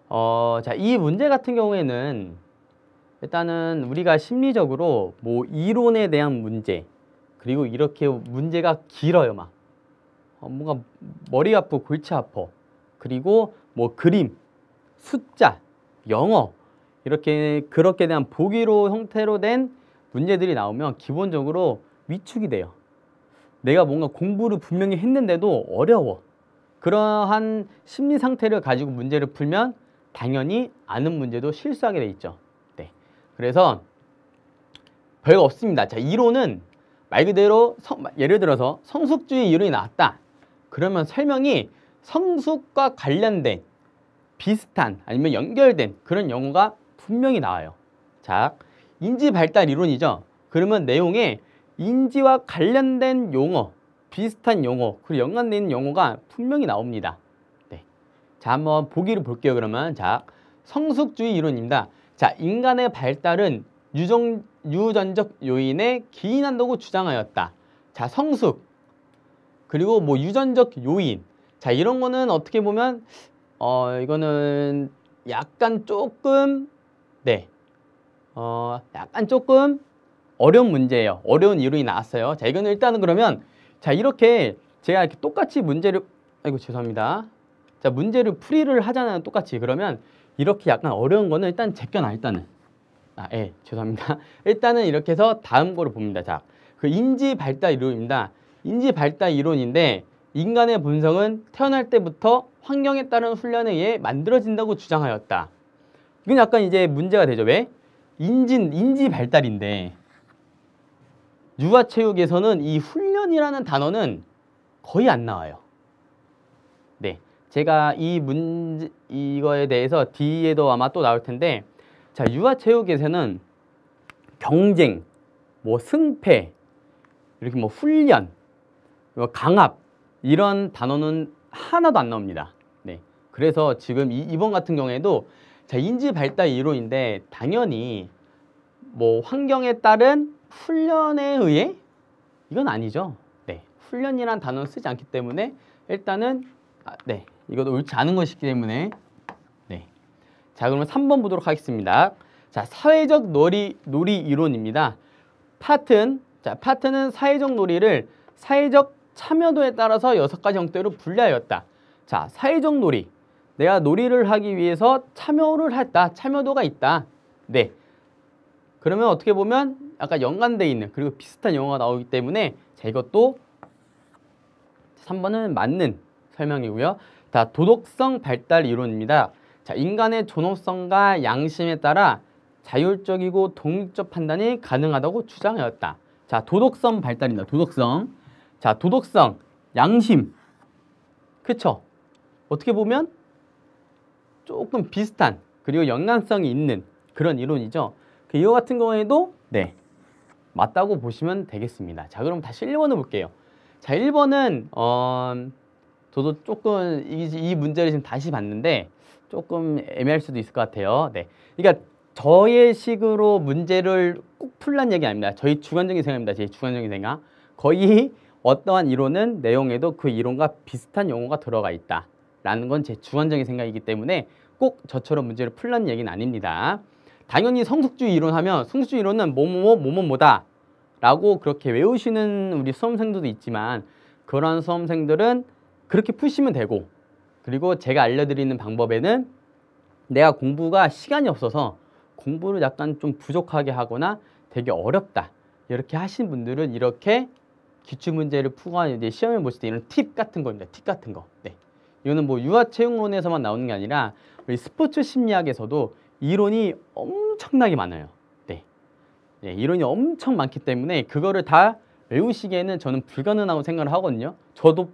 어, 자, 이 문제 같은 경우에는 일단은 우리가 심리적으로 뭐 이론에 대한 문제 그리고 이렇게 문제가 길어요, 막. 어, 뭔가 머리 아프고 골치 아퍼 그리고 뭐 그림, 숫자, 영어 이렇게 그렇게 대한 보기로 형태로 된 문제들이 나오면 기본적으로 위축이 돼요. 내가 뭔가 공부를 분명히 했는데도 어려워. 그러한 심리 상태를 가지고 문제를 풀면 당연히 아는 문제도 실수하게 돼 있죠. 네. 그래서 별거 없습니다. 자, 이론은 말 그대로 성, 예를 들어서 성숙주의 이론이 나왔다. 그러면 설명이 성숙과 관련된 비슷한 아니면 연결된 그런 용어가 분명히 나와요. 자, 인지 발달 이론이죠. 그러면 내용에 인지와 관련된 용어, 비슷한 용어, 그리고 연관된 용어가 분명히 나옵니다. 네. 자, 한번 보기를 볼게요, 그러면. 자, 성숙주의 이론입니다. 자, 인간의 발달은 유전 유전적 요인에 기인한다고 주장하였다. 자, 성숙, 그리고 뭐 유전적 요인. 자, 이런 거는 어떻게 보면, 어, 이거는 약간 조금 네. 어, 약간 조금 어려운 문제예요. 어려운 이론이 나왔어요. 자, 이거는 일단은 그러면 자, 이렇게 제가 이렇게 똑같이 문제를 아이고 죄송합니다. 자, 문제를 풀이를 하잖아요. 똑같이. 그러면 이렇게 약간 어려운 거는 일단 제껴놔 일단은. 아, 예. 죄송합니다. 일단은 이렇게 해서 다음 거로 봅니다. 자. 그 인지 발달 이론입니다. 인지 발달 이론인데 인간의 본성은 태어날 때부터 환경에 따른 훈련에 의해 만들어진다고 주장하였다. 이건 약간 이제 문제가 되죠. 왜? 인진, 인지 발달인데 유아체육에서는 이 훈련이라는 단어는 거의 안 나와요. 네. 제가 이 문제, 이거에 대해서 D에도 아마 또 나올 텐데 자, 유아체육에서는 경쟁, 뭐 승패, 이렇게 뭐 훈련, 뭐 강압 이런 단어는 하나도 안 나옵니다. 네. 그래서 지금 이, 이번 같은 경우에도 자, 인지 발달 이론인데 당연히 뭐 환경에 따른 훈련에 의해 이건 아니죠. 네. 훈련이란 단어를 쓰지 않기 때문에 일단은 아, 네. 이것도 옳지 않은 것이기 때문에 네. 자, 그러면 3번 보도록 하겠습니다. 자, 사회적 놀이 놀이 이론입니다. 파트는 자, 파트는 사회적 놀이를 사회적 참여도에 따라서 여섯 가지 형태로 분류하였다. 자, 사회적 놀이 내가 놀이를 하기 위해서 참여를 했다. 참여도가 있다. 네. 그러면 어떻게 보면 아까 연관돼 있는 그리고 비슷한 용어가 나오기 때문에 자 이것도 3번은 맞는 설명이고요. 자 도덕성 발달 이론입니다. 자 인간의 존엄성과 양심에 따라 자율적이고 독립적 판단이 가능하다고 주장하였다. 자 도덕성 발달입니다. 도덕성. 자 도덕성, 양심. 그쵸? 어떻게 보면 조금 비슷한 그리고 연관성이 있는 그런 이론이죠. 그 이거 같은 경우에도 네 맞다고 보시면 되겠습니다. 자 그럼 다시 1번을 볼게요. 자 1번은 어, 저도 조금 이, 이 문제를 지금 다시 봤는데 조금 애매할 수도 있을 것 같아요. 네, 그러니까 저의 식으로 문제를 꼭 풀란 얘기 아닙니다. 저희 주관적인 생각입니다. 제 주관적인 생각. 거의 어떠한 이론은 내용에도 그 이론과 비슷한 용어가 들어가 있다. 라는 건 제 주관적인 생각이기 때문에 꼭 저처럼 문제를 풀라는 얘기는 아닙니다. 당연히 성숙주의 이론 하면 성숙주의 이론은 뭐뭐뭐 뭐뭐뭐다 뭐, 뭐, 라고 그렇게 외우시는 우리 수험생들도 있지만 그런 수험생들은 그렇게 푸시면 되고 그리고 제가 알려드리는 방법에는 내가 공부가 시간이 없어서 공부를 약간 좀 부족하게 하거나 되게 어렵다 이렇게 하신 분들은 이렇게 기출문제를 풀고 하는 제 시험을 보실 때 이런 팁 같은 겁니다. 팁 같은 거. 네. 이거는 뭐 유아 채용론에서만 나오는 게 아니라 우리 스포츠 심리학에서도 이론이 엄청나게 많아요. 네. 네, 이론이 엄청 많기 때문에 그거를 다 외우시기에는 저는 불가능하고 생각을 하거든요. 저도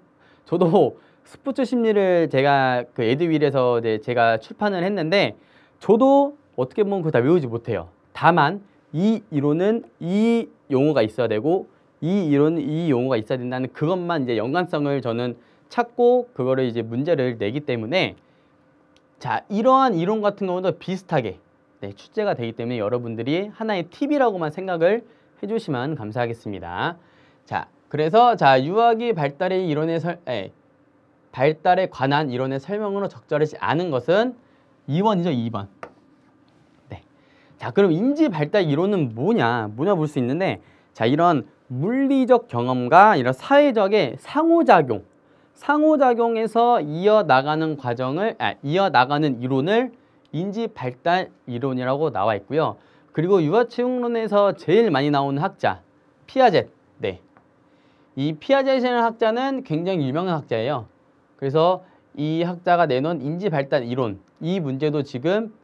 저도 스포츠 심리를 제가 그 에드윌에서 이제 가 출판을 했는데 저도 어떻게 보면 그거 다 외우지 못해요. 다만 이 이론은 이 용어가 있어야 되고 이 이론은 이 용어가 있어야 된다는 그것만 이제 연관성을 저는 찾고 그거를 이제 문제를 내기 때문에 자 이러한 이론 같은 경우도 비슷하게 네, 출제가 되기 때문에 여러분들이 하나의 팁이라고만 생각을 해주시면 감사하겠습니다. 자 그래서 자 유아기 발달의 이론에 설, 에, 예, 발달에 관한 이론의 설명으로 적절하지 않은 것은 2번이죠 2번. 네. 자 그럼 인지 발달 이론은 뭐냐 뭐냐 볼 수 있는데 자 이런 물리적 경험과 이런 사회적의 상호작용 상호작용에서 이어나가는 과정을 아, 이어나가는 이론을 인지발달 이론이라고 나와 있고요. 그리고 유아치용론에서 제일 많이 나오는 학자 피아젯 네. 이 피아젯이라는 학자는 굉장히 유명한 학자예요. 그래서 이 학자가 내놓은 인지발달 이론 이 문제도 지금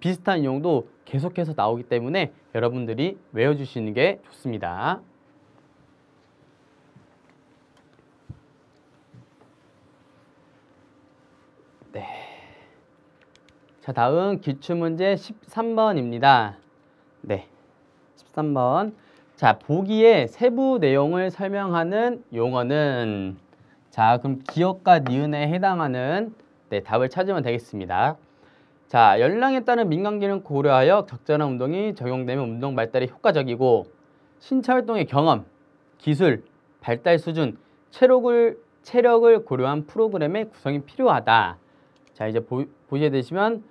비슷한 이용도 계속해서 나오기 때문에 여러분들이 외워주시는 게 좋습니다. 네. 자, 다음 기출문제 13번입니다. 네. 13번. 자, 보기에 세부 내용을 설명하는 용어는 자, 그럼 기억과 니은에 해당하는 네, 답을 찾으면 되겠습니다. 자, 연락에 따른 민간기능 고려하여 적절한 운동이 적용되면 운동 발달이 효과적이고 신체 활동의 경험, 기술, 발달 수준, 체력을, 체력을 고려한 프로그램의 구성이 필요하다. 자 이제 보, 보시게 되시면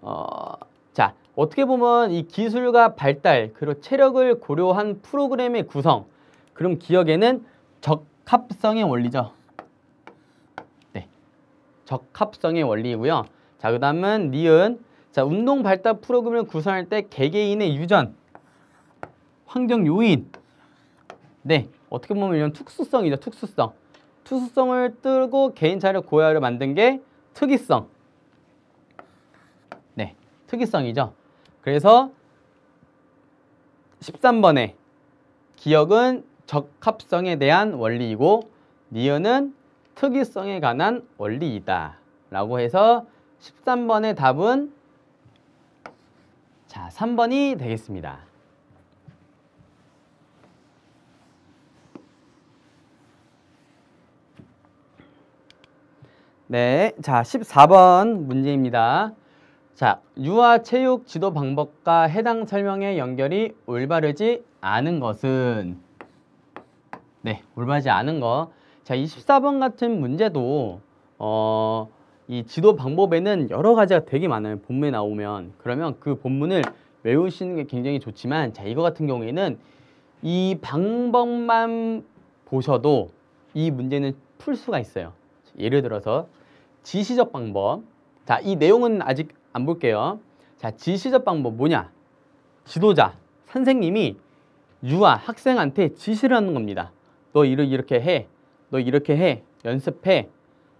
어, 자 어떻게 보면 이 기술과 발달 그리고 체력을 고려한 프로그램의 구성 그럼 기억에는 적합성의 원리죠. 네, 적합성의 원리이고요. 자그 다음은 니은 자 운동 발달 프로그램을 구성할 때 개개인의 유전 환경 요인 네 어떻게 보면 이런 특수성이죠 특수성 특수성을 뜨고 개인 자료 고야를 만든 게 특이성. 네, 특이성이죠. 그래서 1 3번의 기억은 적합성에 대한 원리이고 니은은 특이성에 관한 원리이다. 라고 해서 13번의 답은 자, 3번이 되겠습니다. 네, 자 14번 문제입니다. 자, 유아 체육 지도 방법과 해당 설명의 연결이 올바르지 않은 것은 네, 올바르지 않은 거. 자, 24번 같은 문제도 어, 이 지도 방법에는 여러 가지가 되게 많아요. 본문에 나오면. 그러면 그 본문을 외우시는 게 굉장히 좋지만 자, 이거 같은 경우에는 이 방법만 보셔도 이 문제는 풀 수가 있어요. 예를 들어서 지시적 방법. 자, 이 내용은 아직 안 볼게요. 자, 지시적 방법 뭐냐? 지도자, 선생님이 유아, 학생한테 지시를 하는 겁니다. 너 일을 이렇게 해. 너 이렇게 해. 연습해.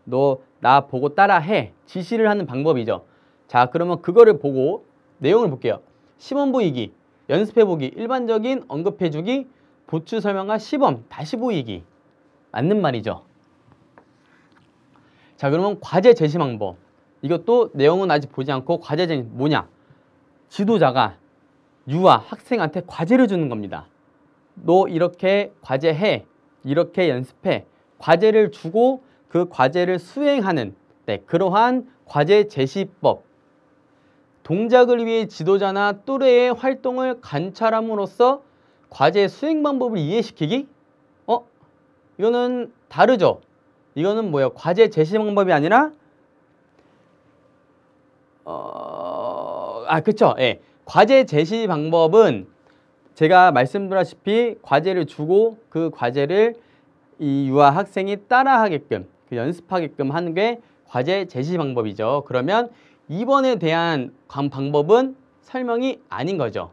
너 나 보고 따라해. 지시를 하는 방법이죠. 자, 그러면 그거를 보고 내용을 볼게요. 시범 보이기, 연습해 보기, 일반적인 언급해 주기, 보충 설명과 시범 다시 보이기. 맞는 말이죠. 자 그러면 과제 제시 방법 이것도 내용은 아직 보지 않고 과제 제시 뭐냐 지도자가 유아 학생한테 과제를 주는 겁니다 너 이렇게 과제해 이렇게 연습해 과제를 주고 그 과제를 수행하는 네, 그러한 과제 제시법 동작을 위해 지도자나 또래의 활동을 관찰함으로써 과제 수행 방법을 이해시키기? 어? 이거는 다르죠? 이거는 뭐야 과제 제시 방법이 아니라 어... 아그렇죠 예. 과제 제시 방법은 제가 말씀드렸다시피 과제를 주고 그 과제를 이 유아 학생이 따라하게끔 그 연습하게끔 하는 게 과제 제시 방법이죠. 그러면 2번에 대한 방법은 설명이 아닌 거죠.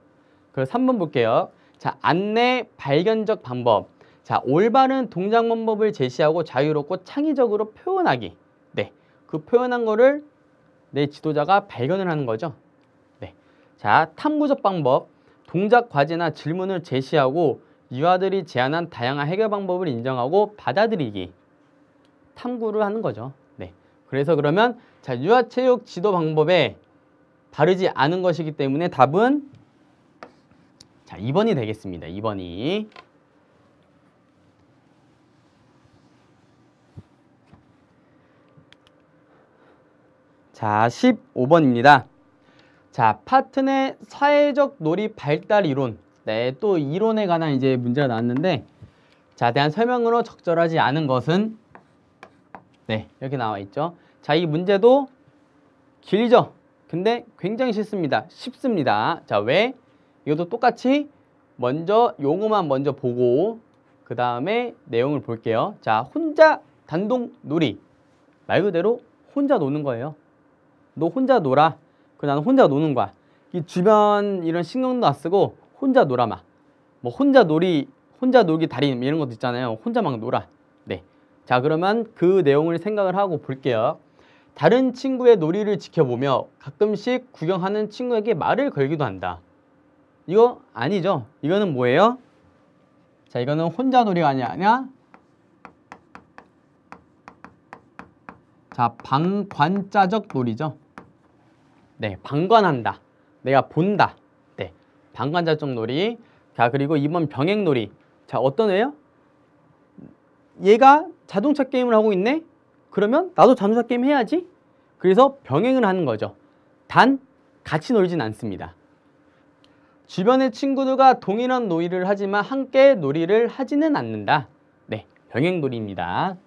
그럼 3번 볼게요. 자, 안내 발견적 방법. 자, 올바른 동작 방법을 제시하고 자유롭고 창의적으로 표현하기. 네. 그 표현한 거를 내 지도자가 발견을 하는 거죠. 네. 자, 탐구적 방법. 동작 과제나 질문을 제시하고 유아들이 제안한 다양한 해결 방법을 인정하고 받아들이기. 탐구를 하는 거죠. 네. 그래서 그러면 자, 유아체육 지도 방법에 바르지 않은 것이기 때문에 답은 자, 2번이 되겠습니다. 2번이. 자, 15번입니다. 자, 파트의 사회적 놀이 발달 이론. 네, 또 이론에 관한 이제 문제가 나왔는데 자, 대한 설명으로 적절하지 않은 것은 네, 이렇게 나와 있죠. 자, 이 문제도 길죠? 근데 굉장히 쉽습니다. 쉽습니다. 자, 왜? 이것도 똑같이 먼저 용어만 먼저 보고 그 다음에 내용을 볼게요. 자, 혼자 단독 놀이. 말 그대로 혼자 노는 거예요. 너 혼자 놀아. 그 나는 혼자 노는 거야. 이 주변 이런 신경도 안 쓰고 혼자 놀아 막. 뭐 혼자 놀이, 혼자 놀기 달인 뭐 이런 것도 있잖아요. 혼자 막 놀아. 네. 자 그러면 그 내용을 생각을 하고 볼게요. 다른 친구의 놀이를 지켜보며 가끔씩 구경하는 친구에게 말을 걸기도 한다. 이거 아니죠? 이거는 뭐예요? 자 이거는 혼자 놀이가 아니야. 아니야? 자 방관자적 놀이죠. 네, 방관한다. 내가 본다. 네, 방관자점 놀이. 자, 그리고 이번 병행 놀이. 자, 어떤 애요? 얘가 자동차 게임을 하고 있네? 그러면 나도 자동차 게임 해야지. 그래서 병행을 하는 거죠. 단, 같이 놀진 않습니다. 주변의 친구들과 동일한 놀이를 하지만 함께 놀이를 하지는 않는다. 네, 병행놀이입니다.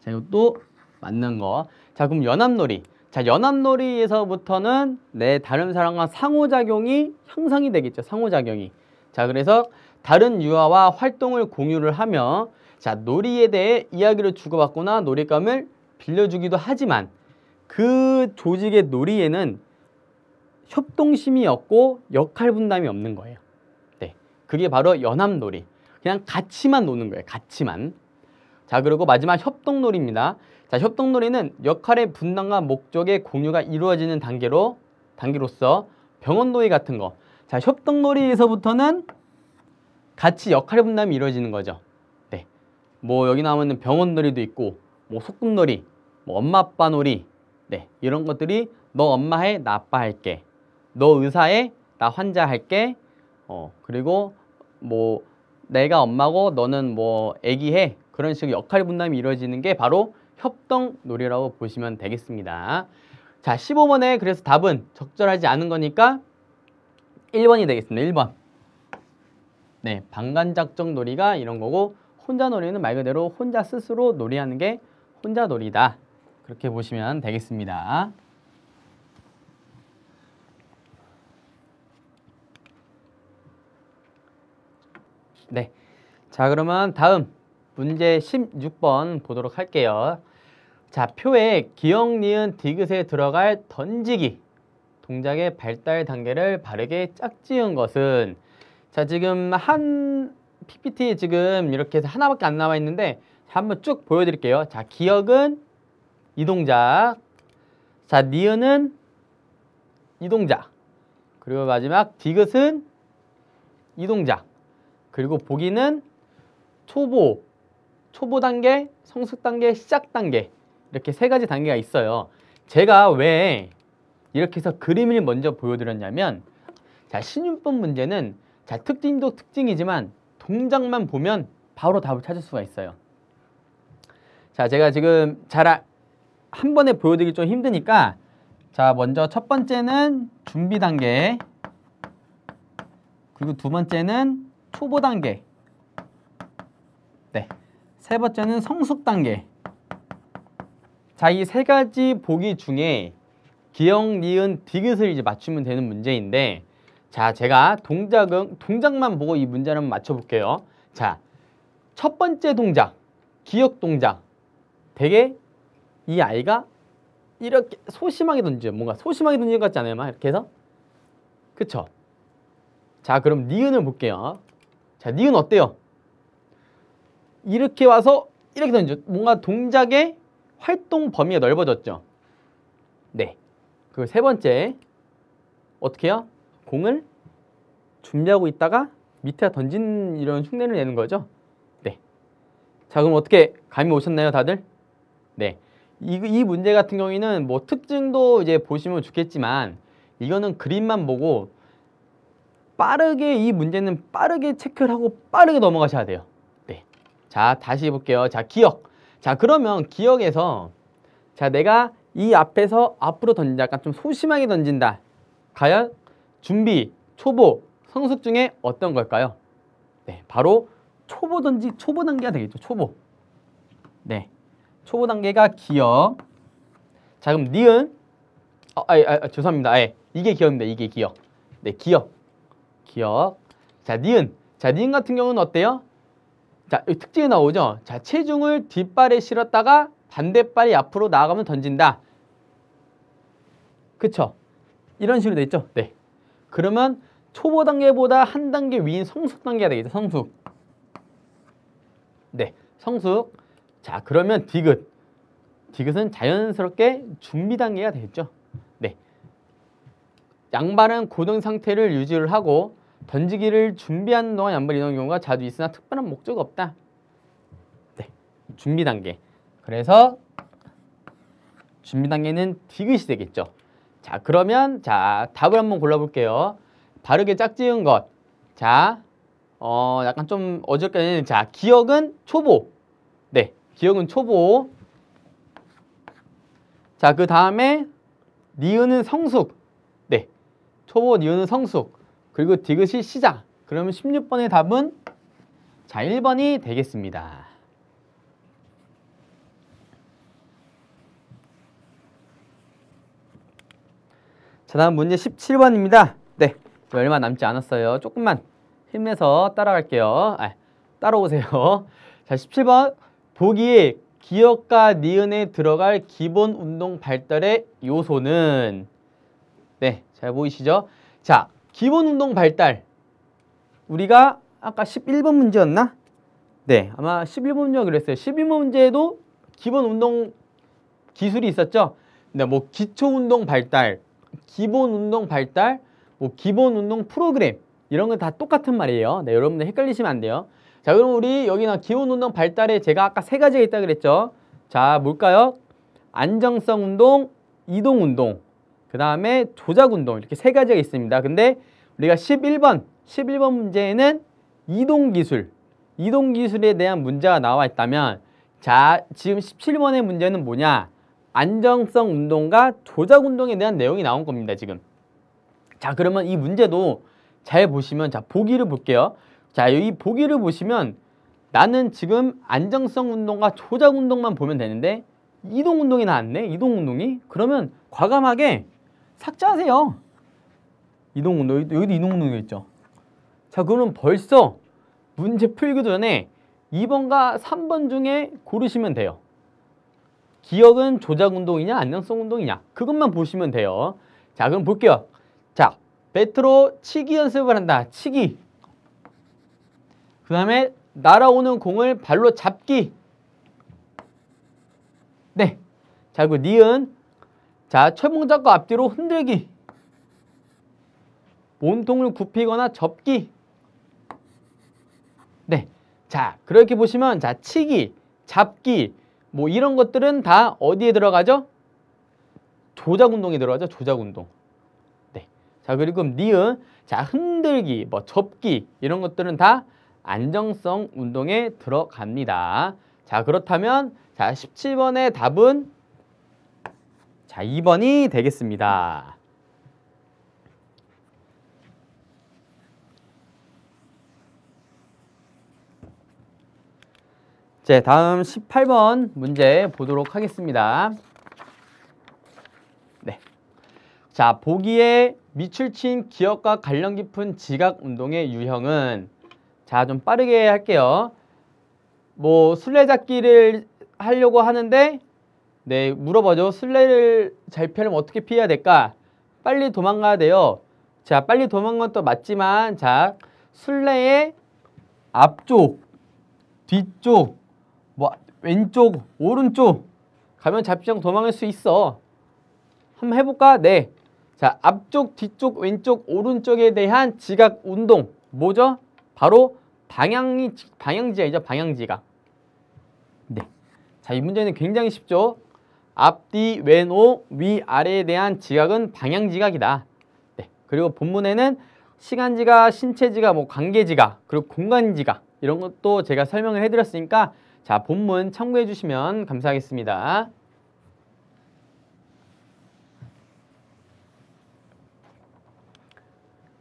자, 이것도 맞는 거. 자, 그럼 연합놀이. 자 연합놀이에서부터는 내 네, 다른 사람과 상호작용이 향상이 되겠죠. 상호작용이. 자 그래서 다른 유아와 활동을 공유를 하며 자 놀이에 대해 이야기를 주고받거나 놀잇감을 빌려주기도 하지만 그 조직의 놀이에는 협동심이 없고 역할 분담이 없는 거예요. 네, 그게 바로 연합놀이. 그냥 같이만 노는 거예요. 같이만. 자 그리고 마지막 협동놀이입니다. 자, 협동 놀이는 역할의 분담과 목적의 공유가 이루어지는 단계로 단계로서 병원 놀이 같은 거. 자, 협동 놀이에서부터는 같이 역할의 분담이 이루어지는 거죠. 네. 뭐 여기 나오면 병원 놀이도 있고 뭐 소꿉 놀이, 뭐 엄마 아빠 놀이. 네. 이런 것들이 너 엄마 해, 나 아빠 할게. 너 의사 해, 나 환자 할게. 어, 그리고 뭐 내가 엄마고 너는 뭐 애기 해. 그런 식으로 역할 분담이 이루어지는 게 바로 협동 놀이라고 보시면 되겠습니다. 자, 15번에 그래서 답은 적절하지 않은 거니까 1번이 되겠습니다. 1번. 네, 방간작정 놀이가 이런 거고 혼자 놀이는 말 그대로 혼자 스스로 놀이하는 게 혼자 놀이다. 그렇게 보시면 되겠습니다. 네. 자, 그러면 다음 문제 16번 보도록 할게요. 자, 표에 기역, 니은, 디귿에 들어갈 던지기 동작의 발달 단계를 바르게 짝지은 것은 자, 지금 한 PPT 지금 이렇게 해서 하나밖에 안 남아 있는데 한번 쭉 보여드릴게요. 자, 기억은 이 동작 자, 니은은 이 동작 그리고 마지막 디귿은 이 동작 그리고 보기는 초보, 초보 단계, 성숙 단계, 시작 단계 이렇게 세 가지 단계가 있어요. 제가 왜 이렇게 해서 그림을 먼저 보여드렸냐면 자 신윤법 문제는 자 특징도 특징이지만 동작만 보면 바로 답을 찾을 수가 있어요. 자 제가 지금 잘한 아, 번에 보여드리기 좀 힘드니까 자 먼저 첫 번째는 준비 단계 그리고 두 번째는 초보 단계 네. 세 번째는 성숙 단계 자, 이 세 가지 보기 중에 기역, 니은, 디귿을 이제 맞추면 되는 문제인데 자, 제가 동작은 동작만 보고 이 문제를 한번 맞춰 볼게요. 자, 첫 번째 동작, 기역 동작. 되게 이 아이가 이렇게 소심하게 던져요. 뭔가 소심하게 던지는 것 같지 않아요? 막 이렇게 해서. 그쵸? 자, 그럼 니은을 볼게요. 자, 니은 어때요? 이렇게 와서 이렇게 던져. 뭔가 동작에 활동 범위가 넓어졌죠. 네. 그리고 세 번째 어떻게 해요? 공을 준비하고 있다가 밑에 던진 이런 흉내를 내는 거죠. 네. 자 그럼 어떻게 감이 오셨나요 다들? 네. 이, 이 문제 같은 경우에는 뭐 특징도 이제 보시면 좋겠지만 이거는 그림만 보고 빠르게 이 문제는 빠르게 체크를 하고 빠르게 넘어가셔야 돼요. 네. 자 다시 해 볼게요. 자 기억. 자 그러면 기억에서 자 내가 이 앞에서 앞으로 던진다 약간 좀 소심하게 던진다 과연 준비, 초보, 성숙 중에 어떤 걸까요? 네 바로 초보 던지 초보 단계가 되겠죠 초보 네 초보 단계가 기억 자 그럼 니은 아, 아, 아 죄송합니다 아, 예. 이게 기억입니다 이게 기억 네 기억 기억 자 니은 자 니은 같은 경우는 어때요? 자, 여기 특징이 나오죠? 자, 체중을 뒷발에 실었다가 반대발이 앞으로 나아가면 던진다. 그쵸? 이런 식으로 돼 있죠? 네. 그러면 초보 단계보다 한 단계 위인 성숙 단계가 되겠죠? 성숙. 네, 성숙. 자, 그러면 디귿. 디귿은 자연스럽게 준비 단계가 되겠죠? 네. 양발은 고정 상태를 유지를 하고 던지기를 준비하는 동안 양발 이동 경우가 자주 있으나 특별한 목적이 없다. 네, 준비 단계. 그래서 준비 단계는 디귿이 되겠죠. 자, 그러면 자 답을 한번 골라볼게요. 바르게 짝지은 것. 자, 어 약간 좀 어저께는 자 기억은 초보. 네, 기억은 초보. 자, 그 다음에 니은은 성숙. 네, 초보 니은은 성숙. 그리고 디귿이 시작. 그러면 16번의 답은 자 1번이 되겠습니다. 자 다음 문제 17번입니다. 네, 얼마 남지 않았어요. 조금만 힘내서 따라갈게요. 아, 따라오세요. 자 17번 보기 기억과 니은에 들어갈 기본 운동 발달의 요소는 네, 잘 보이시죠? 자, 기본 운동 발달 우리가 아까 11번 문제였나? 네, 아마 11번 문제가 그랬어요. 11번 문제에도 기본 운동 기술이 있었죠? 근데 네, 뭐 기초 운동 발달, 기본 운동 발달, 뭐 기본 운동 프로그램 이런 건 다 똑같은 말이에요. 네, 여러분들 헷갈리시면 안 돼요. 자, 그럼 우리 여기는 기본 운동 발달에 제가 아까 세 가지가 있다 그랬죠? 자, 뭘까요? 안정성 운동, 이동 운동. 그 다음에 조작운동 이렇게 세 가지가 있습니다. 근데 우리가 11번, 11번 문제에는 이동기술, 이동기술에 대한 문제가 나와 있다면 자, 지금 17번의 문제는 뭐냐? 안정성 운동과 조작 운동에 대한 내용이 나온 겁니다, 지금. 자, 그러면 이 문제도 잘 보시면 자, 보기를 볼게요. 자, 이 보기를 보시면 나는 지금 안정성 운동과 조작 운동만 보면 되는데 이동 운동이 나왔네. 이동 운동이. 그러면 과감하게 삭제하세요. 이동운동 여기도 이동운 있죠. 자 그럼 벌써 문제 풀기 전에 2번과 3번 중에 고르시면 돼요. 기억은 조작 운동이냐 안정성 운동이냐 그것만 보시면 돼요. 자 그럼 볼게요. 자 배트로 치기 연습을 한다. 치기. 그 다음에 날아오는 공을 발로 잡기. 네. 자 그리고 니은 자, 최봉작과 앞뒤로 흔들기. 몸통을 굽히거나 접기. 네. 자, 그렇게 보시면 자, 치기, 잡기 뭐 이런 것들은 다 어디에 들어가죠? 조작 운동에 들어가죠. 조작 운동. 네. 자, 그리고 니은 자, 흔들기, 뭐 접기 이런 것들은 다 안정성 운동에 들어갑니다. 자, 그렇다면 자, 17번의 답은 자, 2번이 되겠습니다. 자, 다음 18번 문제 보도록 하겠습니다. 네. 자, 보기에 밑줄 친 기억과 관련 깊은 지각 운동의 유형은 자, 좀 빠르게 할게요. 뭐 술래잡기를 하려고 하는데 네, 물어봐줘. 슬레이를잘 피하면 어떻게 피해야 될까? 빨리 도망가야 돼요. 자, 빨리 도망간 또 맞지만 자, 술래의 앞쪽, 뒤쪽, 뭐 왼쪽, 오른쪽 가면 잡지장 도망갈 수 있어. 한번 해볼까? 네. 자, 앞쪽, 뒤쪽, 왼쪽, 오른쪽에 대한 지각 운동. 뭐죠? 바로 방향이, 방향지가이죠 방향지각. 네. 자, 이 문제는 굉장히 쉽죠? 앞뒤, 왼오, 위아래에 대한 지각은 방향지각이다. 네. 그리고 본문에는 시간지각, 신체지각, 뭐 관계지각, 그리고 공간지각 이런 것도 제가 설명을 해드렸으니까 자 본문 참고해 주시면 감사하겠습니다.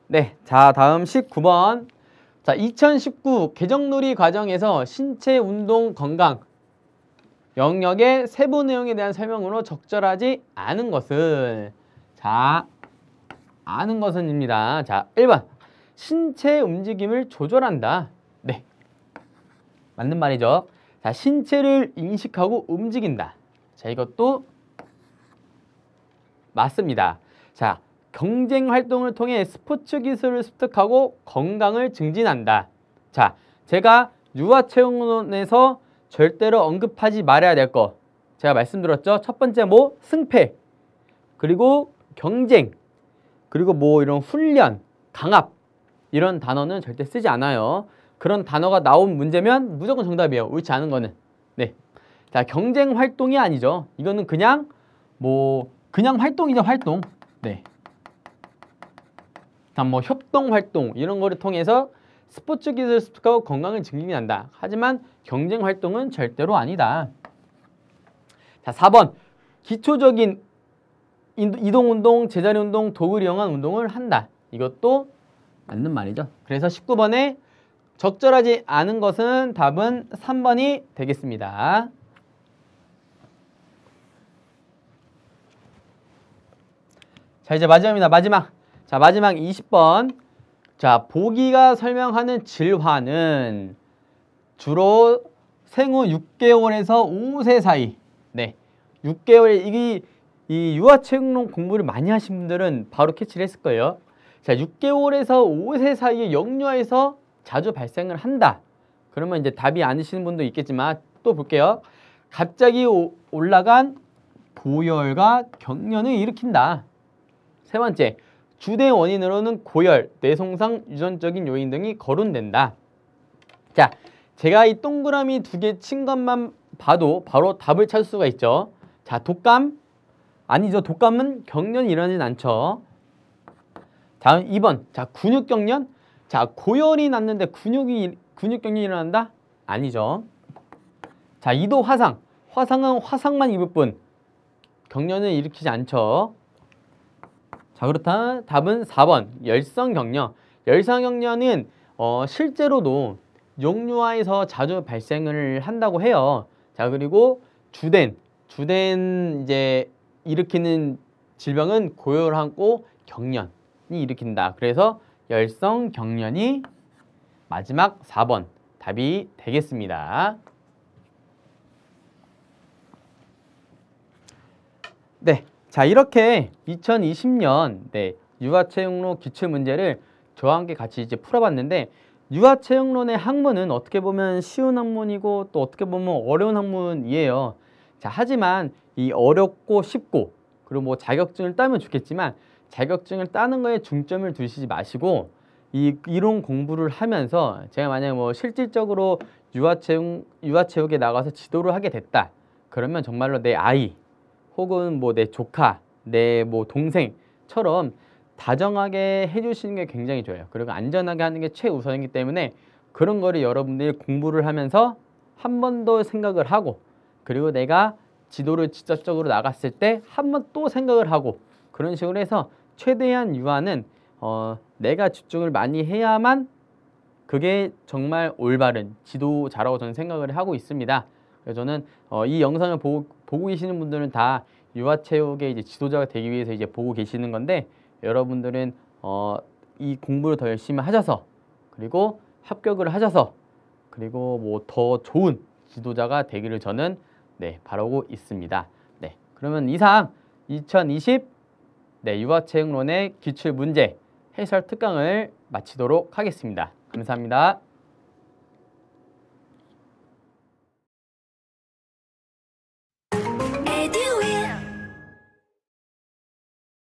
네, 자 다음 19번 자2019 개정놀이 과정에서 신체 운동 건강 영역의 세부 내용에 대한 설명으로 적절하지 않은 것은 자, 아는 것은입니다. 자, 1번 신체 움직임을 조절한다. 네, 맞는 말이죠. 자, 신체를 인식하고 움직인다. 자, 이것도 맞습니다. 자, 경쟁 활동을 통해 스포츠 기술을 습득하고 건강을 증진한다. 자, 제가 유아체육원에서 절대로 언급하지 말아야 될 것. 제가 말씀드렸죠. 첫 번째 뭐 승패. 그리고 경쟁. 그리고 뭐 이런 훈련, 강압. 이런 단어는 절대 쓰지 않아요. 그런 단어가 나온 문제면 무조건 정답이에요. 옳지 않은 거는. 네. 자, 경쟁 활동이 아니죠. 이거는 그냥 뭐 그냥 활동이죠, 활동. 네. 다음 뭐 협동 활동 이런 거를 통해서 스포츠 기술 습득하고 건강을 증진한다. 하지만 경쟁 활동은 절대로 아니다. 자, 4번 기초적인 이동운동, 제자리운동, 도구를 이용한 운동을 한다. 이것도 맞는 말이죠. 그래서 19번에 적절하지 않은 것은 답은 3번이 되겠습니다. 자 이제 마지막입니다. 마지막. 자 마지막 20번. 자 보기가 설명하는 질환은 주로 생후 6개월에서 5세 사이 네 6개월 이게 이 유아체육론 공부를 많이 하신 분들은 바로 캐치를 했을 거예요. 자 6개월에서 5세 사이에 영유아에서 자주 발생을 한다. 그러면 이제 답이 아니시는 분도 있겠지만 또 볼게요. 갑자기 오, 올라간 고열과 경련을 일으킨다. 세 번째, 주된 원인으로는 고열, 뇌손상, 유전적인 요인 등이 거론된다. 자, 제가 이 동그라미 두 개 친 것만 봐도 바로 답을 찾을 수가 있죠. 자, 독감? 아니죠. 독감은 경련이 일어나진 않죠. 다음 2번. 자, 근육 경련? 자, 고열이 났는데 근육이 근육 경련이 일어난다? 아니죠. 자, 이도 화상. 화상은 화상만 입을 뿐경련을 일으키지 않죠. 자, 그렇다. 답은 4번. 열성 경련. 열성 경련은 어, 실제로도 역류화에서 자주 발생을 한다고 해요. 자 그리고 주된 주된 이제 일으키는 질병은 고열하고 경련이 일으킨다. 그래서 열성 경련이 마지막 4번 답이 되겠습니다. 네, 자 이렇게 2020년 네, 유아체육로 기출 문제를 저와 함께 같이 이제 풀어봤는데 유아체육론의 학문은 어떻게 보면 쉬운 학문이고 또 어떻게 보면 어려운 학문이에요. 자, 하지만 이 어렵고 쉽고 그리고 뭐 자격증을 따면 좋겠지만 자격증을 따는 거에 중점을 두시지 마시고 이 이론 공부를 하면서 제가 만약 에뭐 실질적으로 유아체육 유아체육에 나가서 지도를 하게 됐다. 그러면 정말로 내 아이 혹은 뭐 내 조카, 내 뭐 동생처럼 다정하게 해주시는 게 굉장히 좋아요. 그리고 안전하게 하는 게 최우선이기 때문에 그런 거를 여러분들이 공부를 하면서 한 번 더 생각을 하고 그리고 내가 지도를 직접적으로 나갔을 때 한 번 또 생각을 하고 그런 식으로 해서 최대한 유아는 어, 내가 집중을 많이 해야만 그게 정말 올바른 지도자라고 저는 생각을 하고 있습니다. 그래서 저는 어, 이 영상을 보고, 보고 계시는 분들은 다 유아체육의 이제 지도자가 되기 위해서 이제 보고 계시는 건데 여러분들은 어, 이 공부를 더 열심히 하셔서 그리고 합격을 하셔서 그리고 뭐 더 좋은 지도자가 되기를 저는 네, 바라고 있습니다. 네, 그러면 이상 2020 네, 유아 체용론의 기출 문제 해설 특강을 마치도록 하겠습니다. 감사합니다.